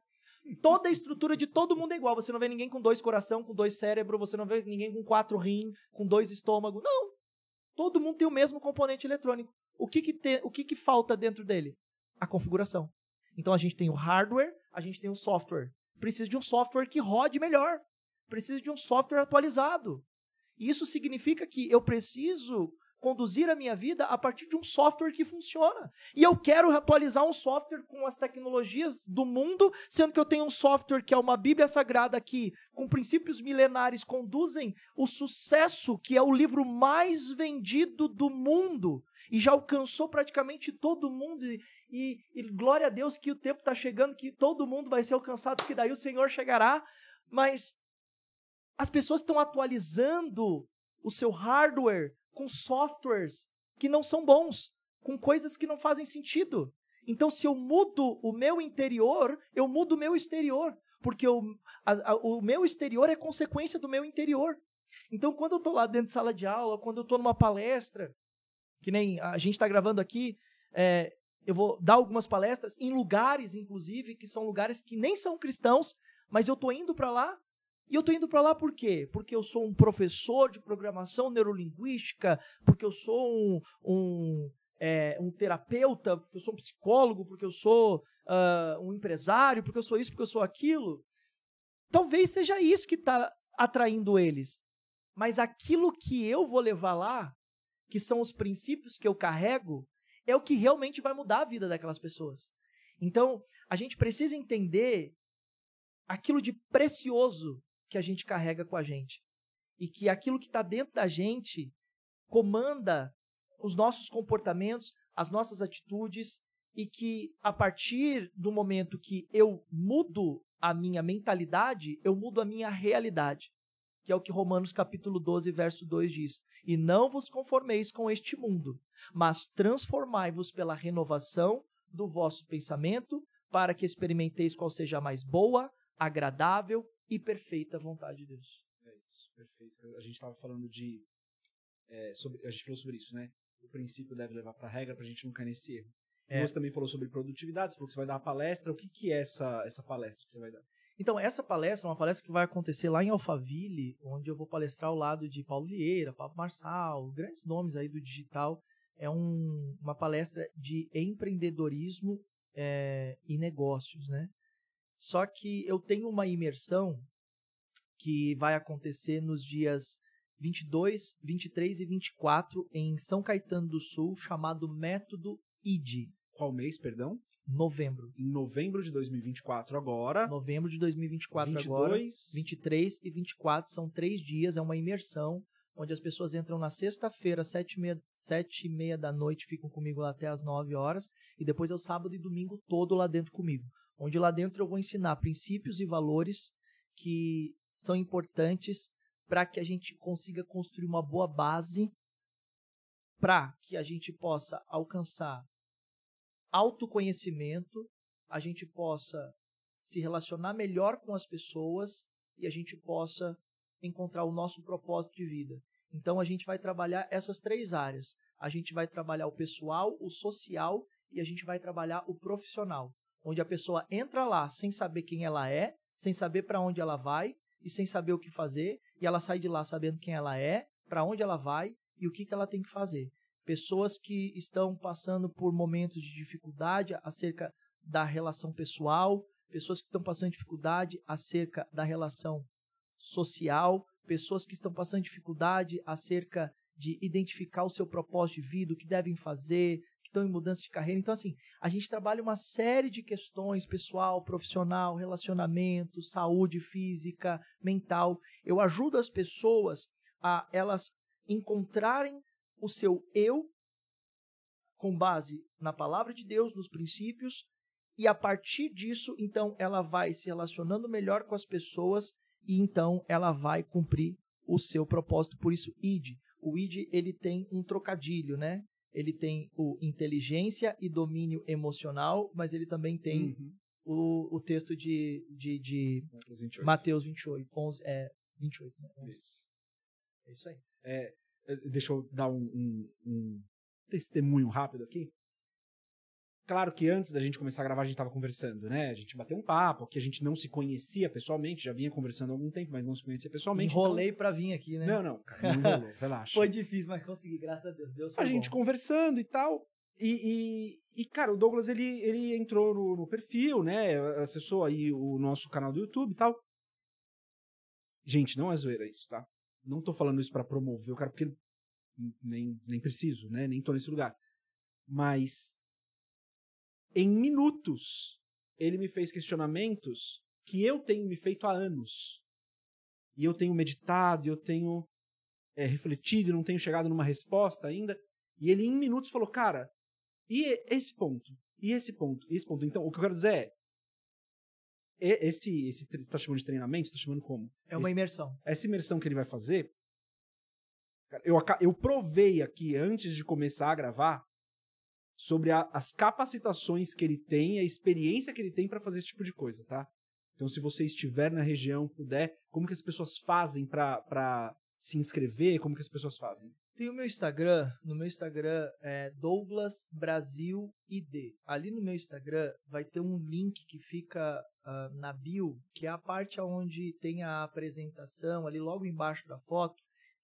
Toda a estrutura de todo mundo é igual. Você não vê ninguém com dois coração, com dois cérebro, você não vê ninguém com quatro rim, com dois estômago. Não. Todo mundo tem o mesmo componente eletrônico. O que que, te, o que que falta dentro dele? A configuração. Então a gente tem o hardware, a gente tem o software. Precisa de um software que rode melhor. Precisa de um software atualizado. Isso significa que eu preciso conduzir a minha vida a partir de um software que funciona. E eu quero atualizar um software com as tecnologias do mundo, sendo que eu tenho um software que é uma Bíblia Sagrada que, com princípios milenares, conduzem o sucesso que é o livro mais vendido do mundo e já alcançou praticamente todo mundo. E, e, e glória a Deus que o tempo está chegando, que todo mundo vai ser alcançado, que daí o Senhor chegará. Mas as pessoas estão atualizando o seu hardware com softwares que não são bons, com coisas que não fazem sentido. Então, se eu mudo o meu interior, eu mudo o meu exterior, porque eu, a, a, o meu exterior é consequência do meu interior. Então, quando eu estou lá dentro de sala de aula, quando eu estou numa palestra, que nem a gente está gravando aqui, é, eu vou dar algumas palestras em lugares, inclusive, que são lugares que nem são cristãos, mas eu estou indo para lá e eu estou indo para lá por quê? Porque eu sou um professor de programação neurolinguística, porque eu sou um, um, é, um terapeuta, porque eu sou um psicólogo, porque eu sou uh, um empresário, porque eu sou isso, porque eu sou aquilo. Talvez seja isso que está atraindo eles. Mas aquilo que eu vou levar lá, que são os princípios que eu carrego, é o que realmente vai mudar a vida daquelas pessoas. Então, a gente precisa entender aquilo de precioso que a gente carrega com a gente. E que aquilo que está dentro da gente comanda os nossos comportamentos, as nossas atitudes, e que a partir do momento que eu mudo a minha mentalidade, eu mudo a minha realidade, que é o que Romanos capítulo 12, verso 2 diz: "E não vos conformeis com este mundo, mas transformai-vos pela renovação do vosso pensamento, para que experimenteis qual seja a mais boa, agradável e perfeita vontade de Deus. É isso, perfeito. A gente estava falando de. É, sobre, a gente falou sobre isso, né? O princípio deve levar para a regra para a gente não cair nesse erro. É. Você também falou sobre produtividade, você falou que você vai dar uma palestra. O que, que é essa, essa palestra que você vai dar? Então, essa palestra é uma palestra que vai acontecer lá em Alphaville, onde eu vou palestrar ao lado de Paulo Vieira, Pablo Marçal, grandes nomes aí do digital. É um, uma palestra de empreendedorismo é, e negócios, né? Só que eu tenho uma imersão que vai acontecer nos dias 22, 23 e 24 em São Caetano do Sul, chamado Método ID. Qual mês, perdão? Novembro. Em novembro de 2024 agora. Novembro de 2024 22... agora. 23 e 24 são três dias, é uma imersão onde as pessoas entram na sexta-feira, sete sete e meia da noite, ficam comigo lá até as nove horas, e depois é o sábado e domingo todo lá dentro comigo onde lá dentro eu vou ensinar princípios e valores que são importantes para que a gente consiga construir uma boa base para que a gente possa alcançar autoconhecimento, a gente possa se relacionar melhor com as pessoas e a gente possa encontrar o nosso propósito de vida. Então a gente vai trabalhar essas três áreas. A gente vai trabalhar o pessoal, o social e a gente vai trabalhar o profissional onde a pessoa entra lá sem saber quem ela é, sem saber para onde ela vai e sem saber o que fazer, e ela sai de lá sabendo quem ela é, para onde ela vai e o que, que ela tem que fazer. Pessoas que estão passando por momentos de dificuldade acerca da relação pessoal, pessoas que estão passando dificuldade acerca da relação social, pessoas que estão passando dificuldade acerca de identificar o seu propósito de vida, o que devem fazer, estão em mudança de carreira. Então, assim, a gente trabalha uma série de questões pessoal, profissional, relacionamento, saúde física, mental. Eu ajudo as pessoas a elas encontrarem o seu eu com base na palavra de Deus, nos princípios, e a partir disso, então, ela vai se relacionando melhor com as pessoas e então ela vai cumprir o seu propósito. Por isso, id. O id ele tem um trocadilho, né? ele tem o inteligência e domínio emocional, mas ele também tem uhum. o, o texto de, de, de Mateus 28, Mateus 28, 11, é, 28 né? 11. Isso. É isso aí. É, é, deixa eu dar um, um, um testemunho rápido aqui. Claro que antes da gente começar a gravar, a gente estava conversando, né? A gente bateu um papo, que a gente não se conhecia pessoalmente, já vinha conversando há algum tempo, mas não se conhecia pessoalmente. Então Enrolei então... para vir aqui, né? Não, não, cara, não enrolou, relaxa. Foi difícil, mas consegui, graças a Deus. Deus a bom. gente conversando e tal. E, e, e, cara, o Douglas ele, ele entrou no, no, perfil, né? Acessou aí o nosso canal do YouTube e tal. Gente, não é zoeira isso, tá? Não tô falando isso para promover o cara, porque nem, nem preciso, né? Nem tô nesse lugar. Mas em minutos, ele me fez questionamentos que eu tenho me feito há anos. E eu tenho meditado, eu tenho é, refletido, não tenho chegado numa resposta ainda. E ele, em minutos, falou: Cara, e esse ponto? E esse ponto? E esse ponto? Então, o que eu quero dizer é. Esse, esse, você está chamando de treinamento? Você está chamando como? É uma imersão. essa imersão que ele vai fazer. Eu, eu provei aqui, antes de começar a gravar, sobre a, as capacitações que ele tem, a experiência que ele tem para fazer esse tipo de coisa, tá? Então, se você estiver na região, puder, como que as pessoas fazem para se inscrever? Como que as pessoas fazem? Tem o meu Instagram, no meu Instagram é Douglas Brasil ID. Ali no meu Instagram vai ter um link que fica uh, na bio, que é a parte onde tem a apresentação, ali logo embaixo da foto,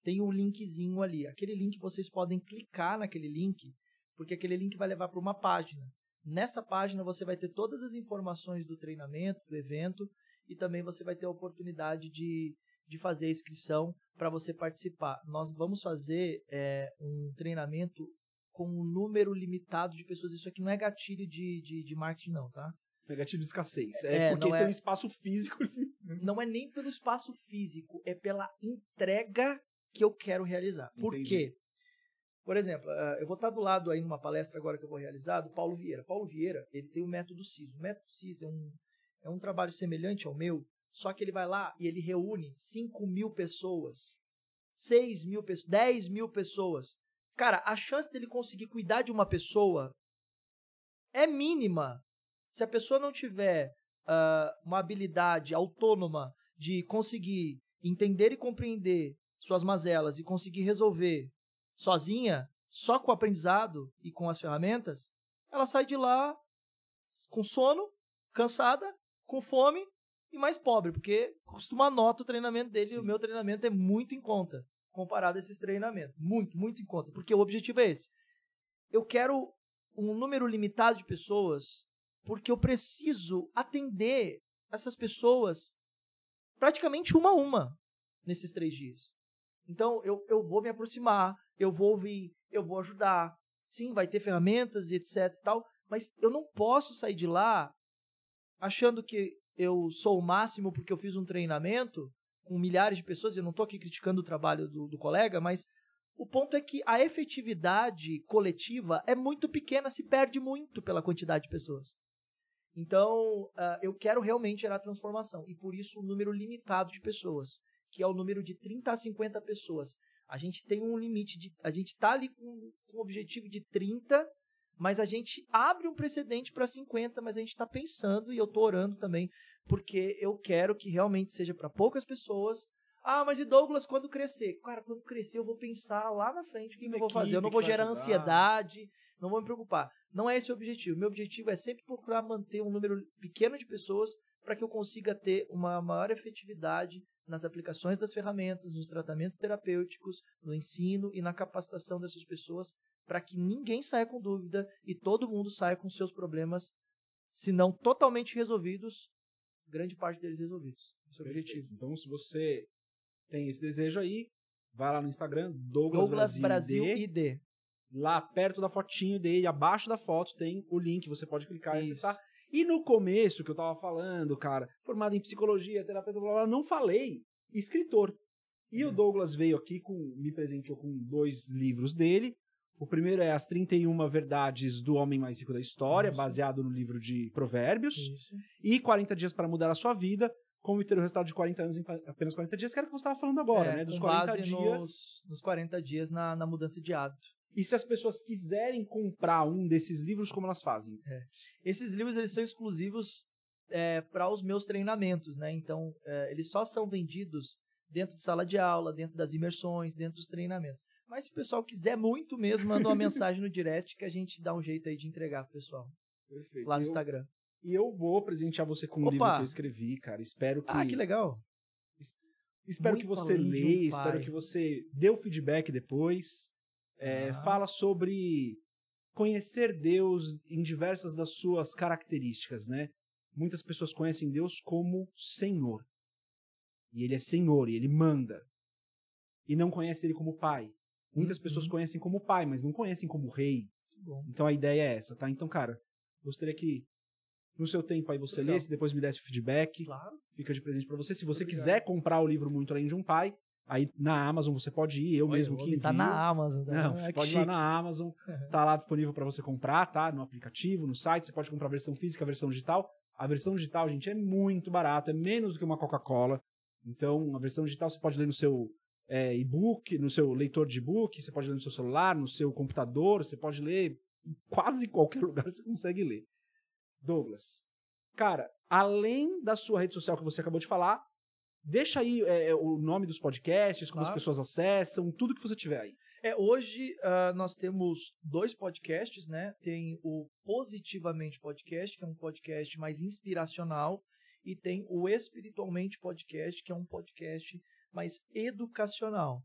tem um linkzinho ali. Aquele link vocês podem clicar naquele link porque aquele link vai levar para uma página. Nessa página você vai ter todas as informações do treinamento, do evento, e também você vai ter a oportunidade de, de fazer a inscrição para você participar. Nós vamos fazer é, um treinamento com um número limitado de pessoas. Isso aqui não é gatilho de, de, de marketing, não, tá? É gatilho de escassez. É, é porque tem é. um espaço físico. não é nem pelo espaço físico, é pela entrega que eu quero realizar. Entendi. Por quê? Por exemplo, ah, eu vou estar do lado aí numa palestra agora que eu vou realizar do Paulo Vieira. Paulo Vieira, ele tem o método CIS. O método CIS é um, é um trabalho semelhante ao meu, só que ele vai lá e ele reúne 5 mil pessoas, 6 mil pessoas, 10 mil pessoas. Cara, a chance dele conseguir cuidar de uma pessoa é mínima. Se a pessoa não tiver uh, uma habilidade autônoma de conseguir entender e compreender suas mazelas e conseguir resolver sozinha, só com o aprendizado e com as ferramentas, ela sai de lá com sono, cansada, com fome e mais pobre, porque costuma nota o treinamento dele Sim. o meu treinamento é muito em conta, comparado a esses treinamentos. Muito, muito em conta, porque o objetivo é esse. Eu quero um número limitado de pessoas, porque eu preciso atender essas pessoas praticamente uma a uma nesses três dias. Então, eu, eu vou me aproximar, eu vou ouvir, eu vou ajudar. Sim, vai ter ferramentas e etc e tal, mas eu não posso sair de lá achando que eu sou o máximo porque eu fiz um treinamento com milhares de pessoas, eu não estou aqui criticando o trabalho do, do colega, mas o ponto é que a efetividade coletiva é muito pequena, se perde muito pela quantidade de pessoas. Então, uh, eu quero realmente gerar transformação. E por isso, um número limitado de pessoas, que é o número de 30 a 50 pessoas, a gente tem um limite de. A gente está ali com, com um objetivo de 30, mas a gente abre um precedente para 50, mas a gente está pensando e eu estou orando também, porque eu quero que realmente seja para poucas pessoas. Ah, mas e Douglas, quando crescer? Cara, quando crescer eu vou pensar lá na frente o que, que eu vou fazer. Eu não vou gerar ansiedade, não vou me preocupar. Não é esse o objetivo. Meu objetivo é sempre procurar manter um número pequeno de pessoas para que eu consiga ter uma maior efetividade nas aplicações das ferramentas, nos tratamentos terapêuticos, no ensino e na capacitação dessas pessoas para que ninguém saia com dúvida e todo mundo saia com seus problemas, se não totalmente resolvidos, grande parte deles resolvidos. Esse é o objetivo. Então, se você tem esse desejo aí, vai lá no Instagram, Douglas, Douglas Brasil, Brasil ID. ID. Lá perto da fotinho dele, abaixo da foto, tem o link, você pode clicar e acessar. E no começo que eu tava falando, cara, formado em psicologia, terapeuta, blá, blá, não falei escritor. E hum. o uhum. Douglas veio aqui com me presenteou com dois livros dele. O primeiro é As 31 Verdades do Homem Mais Rico da História, Isso. baseado no livro de Provérbios. Isso. E 40 Dias para Mudar a Sua Vida, como ter o resultado de 40 anos em apenas 40 dias, que era o que você estava falando agora, é, né? Dos 40 dias. Nos, nos 40 dias na, na mudança de hábito. E se as pessoas quiserem comprar um desses livros, como elas fazem? É. Esses livros eles são exclusivos é, para os meus treinamentos, né? Então, é, eles só são vendidos dentro de sala de aula, dentro das imersões, dentro dos treinamentos. Mas se o pessoal quiser muito mesmo, manda uma mensagem no direct que a gente dá um jeito aí de entregar pro pessoal. Perfeito. Lá no eu, Instagram. E eu vou presentear você com o um livro que eu escrevi, cara. Espero que. Ah, que legal! espero muito que você leia, um espero que você dê o feedback depois. É, ah. Fala sobre conhecer Deus em diversas das suas características, né? Muitas pessoas conhecem Deus como Senhor. E ele é Senhor, e ele manda. E não conhecem ele como Pai. Muitas uhum. pessoas conhecem como Pai, mas não conhecem como Rei. Então a ideia é essa, tá? Então, cara, gostaria que no seu tempo aí você Legal. lesse, depois me desse o feedback. Claro. Fica de presente para você. Se você Obrigado. quiser comprar o livro Muito Além de um Pai, Aí na Amazon você pode ir, eu Oi, mesmo que envio. Tá na Amazon. né? Não, é você pode ir lá na Amazon, uhum. tá lá disponível para você comprar, tá? No aplicativo, no site, você pode comprar a versão física, a versão digital. A versão digital, gente, é muito barato, é menos do que uma Coca-Cola. Então, a versão digital você pode ler no seu é, e-book, no seu leitor de e-book, você pode ler no seu celular, no seu computador, você pode ler em quase qualquer lugar você consegue ler. Douglas, cara, além da sua rede social que você acabou de falar, Deixa aí é, é, o nome dos podcasts, como claro. as pessoas acessam, tudo que você tiver aí. É, hoje uh, nós temos dois podcasts, né? Tem o Positivamente Podcast, que é um podcast mais inspiracional, e tem o Espiritualmente Podcast, que é um podcast mais educacional.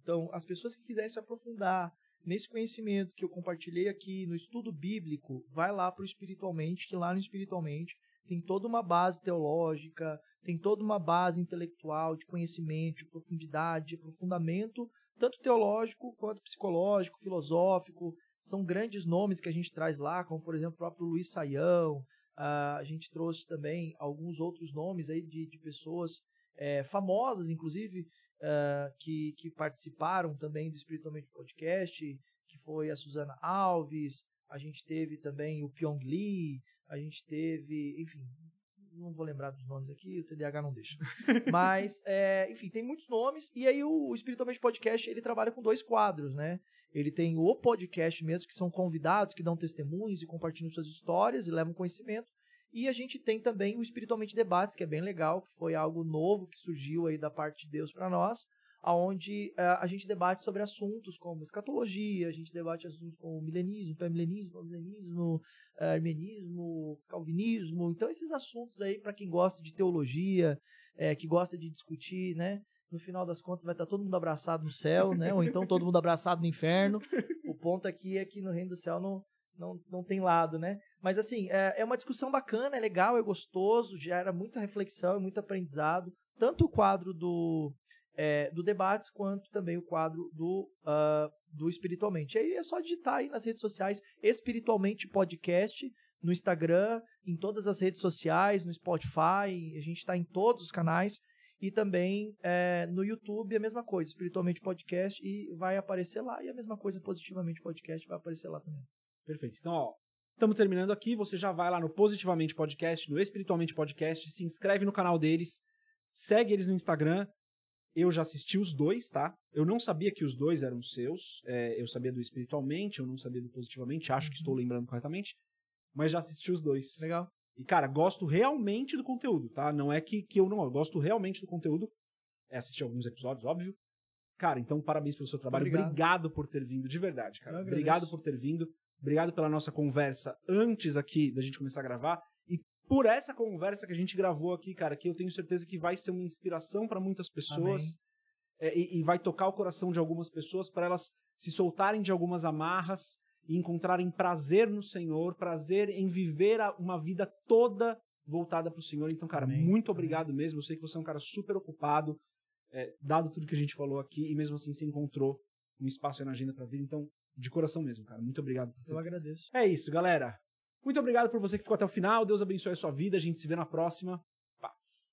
Então, as pessoas que quiserem se aprofundar nesse conhecimento que eu compartilhei aqui no estudo bíblico, vai lá para o Espiritualmente, que lá no Espiritualmente tem toda uma base teológica, tem toda uma base intelectual de conhecimento, de profundidade, de aprofundamento, tanto teológico quanto psicológico, filosófico. São grandes nomes que a gente traz lá, como por exemplo o próprio Luiz Saião. Ah, a gente trouxe também alguns outros nomes aí de, de pessoas é, famosas, inclusive, uh, que, que participaram também do Espiritualmente Podcast, que foi a Suzana Alves, a gente teve também o Pyong Lee, a gente teve, enfim, não vou lembrar dos nomes aqui, o TDAH não deixa. Mas, é, enfim, tem muitos nomes. E aí o Espiritualmente Podcast, ele trabalha com dois quadros, né? Ele tem o podcast mesmo, que são convidados que dão testemunhos e compartilham suas histórias e levam conhecimento. E a gente tem também o Espiritualmente Debates, que é bem legal, que foi algo novo que surgiu aí da parte de Deus para nós onde uh, é, a gente debate sobre assuntos como escatologia, a gente debate assuntos como milenismo, pré-milenismo, milenismo, é, uh, calvinismo. Então, esses assuntos aí, para quem gosta de teologia, é, que gosta de discutir, né? No final das contas, vai estar tá todo mundo abraçado no céu, né? Ou então todo mundo abraçado no inferno. O ponto aqui é que no reino do céu não, não, não tem lado, né? Mas, assim, é, é uma discussão bacana, é legal, é gostoso, gera muita reflexão, é muito aprendizado. Tanto o quadro do é, do Debates, quanto também o quadro do, uh, do Espiritualmente. aí é só digitar aí nas redes sociais Espiritualmente Podcast, no Instagram, em todas as redes sociais, no Spotify, a gente está em todos os canais. E também é, no YouTube a mesma coisa, Espiritualmente Podcast, e vai aparecer lá. E a mesma coisa, Positivamente Podcast, vai aparecer lá também. Perfeito. Então, ó, estamos terminando aqui. Você já vai lá no Positivamente Podcast, no Espiritualmente Podcast, se inscreve no canal deles, segue eles no Instagram, eu já assisti os dois, tá? Eu não sabia que os dois eram seus. É, eu sabia do espiritualmente, eu não sabia do positivamente. Acho que estou uhum. lembrando corretamente. Mas já assisti os dois. Legal. E, cara, gosto realmente do conteúdo, tá? Não é que, que eu não. Eu gosto realmente do conteúdo. É, assistir alguns episódios, óbvio. Cara, então parabéns pelo seu trabalho. Obrigado, obrigado por ter vindo, de verdade, cara. Obrigado por ter vindo. Obrigado pela nossa conversa antes aqui da gente começar a gravar por essa conversa que a gente gravou aqui, cara, que eu tenho certeza que vai ser uma inspiração para muitas pessoas é, e, e, vai tocar o coração de algumas pessoas para elas se soltarem de algumas amarras e encontrarem prazer no Senhor, prazer em viver a, uma vida toda voltada para o Senhor. Então, cara, Amém. muito obrigado Amém. mesmo. Eu sei que você é um cara super ocupado, é, dado tudo que a gente falou aqui, e mesmo assim você encontrou um espaço na agenda para vir. Então, de coração mesmo, cara. Muito obrigado. Por ter... Eu agradeço. É isso, galera. Muito obrigado por você que ficou até o final. Deus abençoe a sua vida. A gente se vê na próxima. Paz.